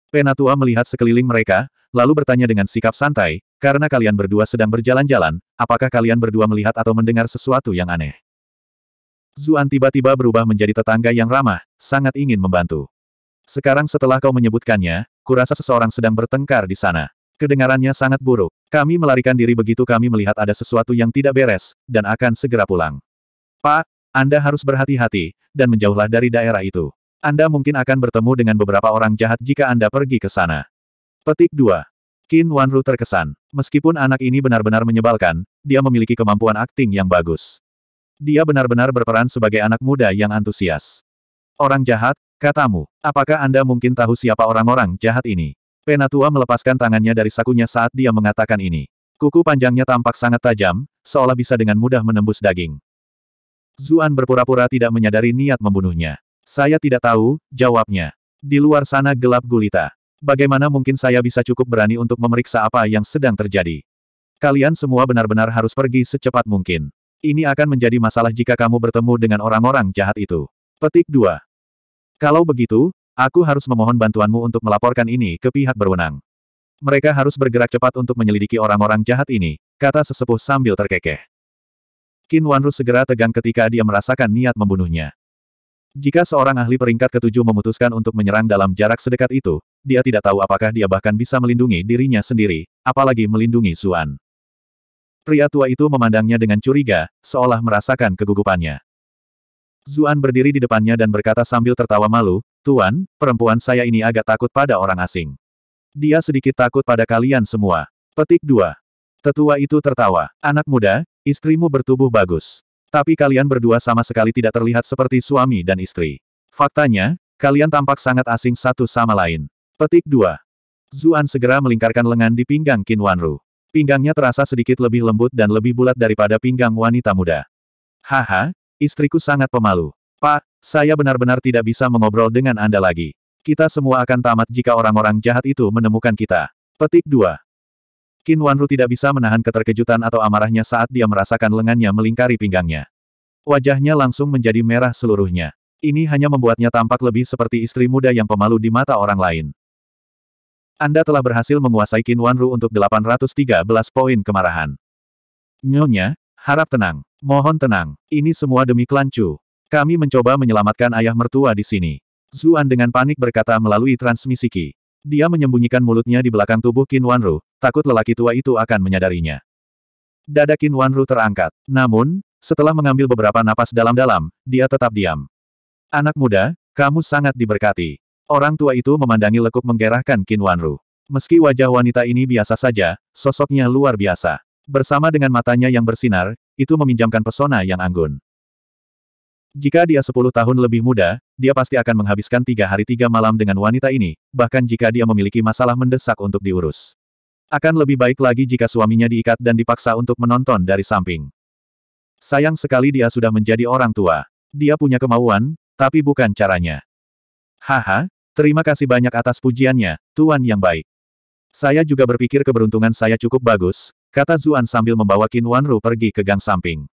Penatua melihat sekeliling mereka, lalu bertanya dengan sikap santai, karena kalian berdua sedang berjalan-jalan, apakah kalian berdua melihat atau mendengar sesuatu yang aneh? Zuan tiba-tiba berubah menjadi tetangga yang ramah, sangat ingin membantu. Sekarang setelah kau menyebutkannya, kurasa seseorang sedang bertengkar di sana. Kedengarannya sangat buruk. Kami melarikan diri begitu kami melihat ada sesuatu yang tidak beres, dan akan segera pulang. Pak, Anda harus berhati-hati, dan menjauhlah dari daerah itu. Anda mungkin akan bertemu dengan beberapa orang jahat jika Anda pergi ke sana. Petik 2. Qin Wanru terkesan. Meskipun anak ini benar-benar menyebalkan, dia memiliki kemampuan akting yang bagus. Dia benar-benar berperan sebagai anak muda yang antusias. Orang jahat, katamu. Apakah Anda mungkin tahu siapa orang-orang jahat ini? Penatua melepaskan tangannya dari sakunya saat dia mengatakan ini. Kuku panjangnya tampak sangat tajam, seolah bisa dengan mudah menembus daging. Zuan berpura-pura tidak menyadari niat membunuhnya. Saya tidak tahu, jawabnya. Di luar sana gelap gulita. Bagaimana mungkin saya bisa cukup berani untuk memeriksa apa yang sedang terjadi? Kalian semua benar-benar harus pergi secepat mungkin. Ini akan menjadi masalah jika kamu bertemu dengan orang-orang jahat itu. Petik 2. Kalau begitu, Aku harus memohon bantuanmu untuk melaporkan ini ke pihak berwenang. Mereka harus bergerak cepat untuk menyelidiki orang-orang jahat ini, kata sesepuh sambil terkekeh. Qin Wanru segera tegang ketika dia merasakan niat membunuhnya. Jika seorang ahli peringkat ketujuh memutuskan untuk menyerang dalam jarak sedekat itu, dia tidak tahu apakah dia bahkan bisa melindungi dirinya sendiri, apalagi melindungi Zuan. Pria tua itu memandangnya dengan curiga, seolah merasakan kegugupannya. Zuan berdiri di depannya dan berkata sambil tertawa malu, Tuan, perempuan saya ini agak takut pada orang asing. Dia sedikit takut pada kalian semua. Petik 2. Tetua itu tertawa. Anak muda, istrimu bertubuh bagus. Tapi kalian berdua sama sekali tidak terlihat seperti suami dan istri. Faktanya, kalian tampak sangat asing satu sama lain. Petik 2. Zuan segera melingkarkan lengan di pinggang Qin Wanru. Pinggangnya terasa sedikit lebih lembut dan lebih bulat daripada pinggang wanita muda. Haha, istriku sangat pemalu. Pak, saya benar-benar tidak bisa mengobrol dengan Anda lagi. Kita semua akan tamat jika orang-orang jahat itu menemukan kita. Petik 2. Qin Wanru tidak bisa menahan keterkejutan atau amarahnya saat dia merasakan lengannya melingkari pinggangnya. Wajahnya langsung menjadi merah seluruhnya. Ini hanya membuatnya tampak lebih seperti istri muda yang pemalu di mata orang lain. Anda telah berhasil menguasai Qin Wanru untuk 813 poin kemarahan. Nyonya, harap tenang. Mohon tenang. Ini semua demi klan Chu. Kami mencoba menyelamatkan ayah mertua di sini. Zuan dengan panik berkata melalui transmisi ki. Dia menyembunyikan mulutnya di belakang tubuh Qin Wanru, takut lelaki tua itu akan menyadarinya. Dada Qin Wanru terangkat. Namun, setelah mengambil beberapa napas dalam-dalam, dia tetap diam. Anak muda, kamu sangat diberkati. Orang tua itu memandangi lekuk menggerahkan Qin Wanru. Meski wajah wanita ini biasa saja, sosoknya luar biasa. Bersama dengan matanya yang bersinar, itu meminjamkan pesona yang anggun. Jika dia sepuluh tahun lebih muda, dia pasti akan menghabiskan tiga hari tiga malam dengan wanita ini, bahkan jika dia memiliki masalah mendesak untuk diurus. Akan lebih baik lagi jika suaminya diikat dan dipaksa untuk menonton dari samping. Sayang sekali dia sudah menjadi orang tua. Dia punya kemauan, tapi bukan caranya. Haha, terima kasih banyak atas pujiannya, Tuan yang baik. Saya juga berpikir keberuntungan saya cukup bagus, kata Zuan sambil membawa Qin Wanru pergi ke gang samping.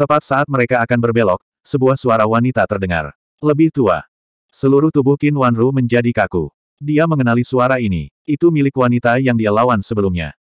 Tepat saat mereka akan berbelok, sebuah suara wanita terdengar. Lebih tua. Seluruh tubuh Qin Wanru menjadi kaku. Dia mengenali suara ini. Itu milik wanita yang dia lawan sebelumnya.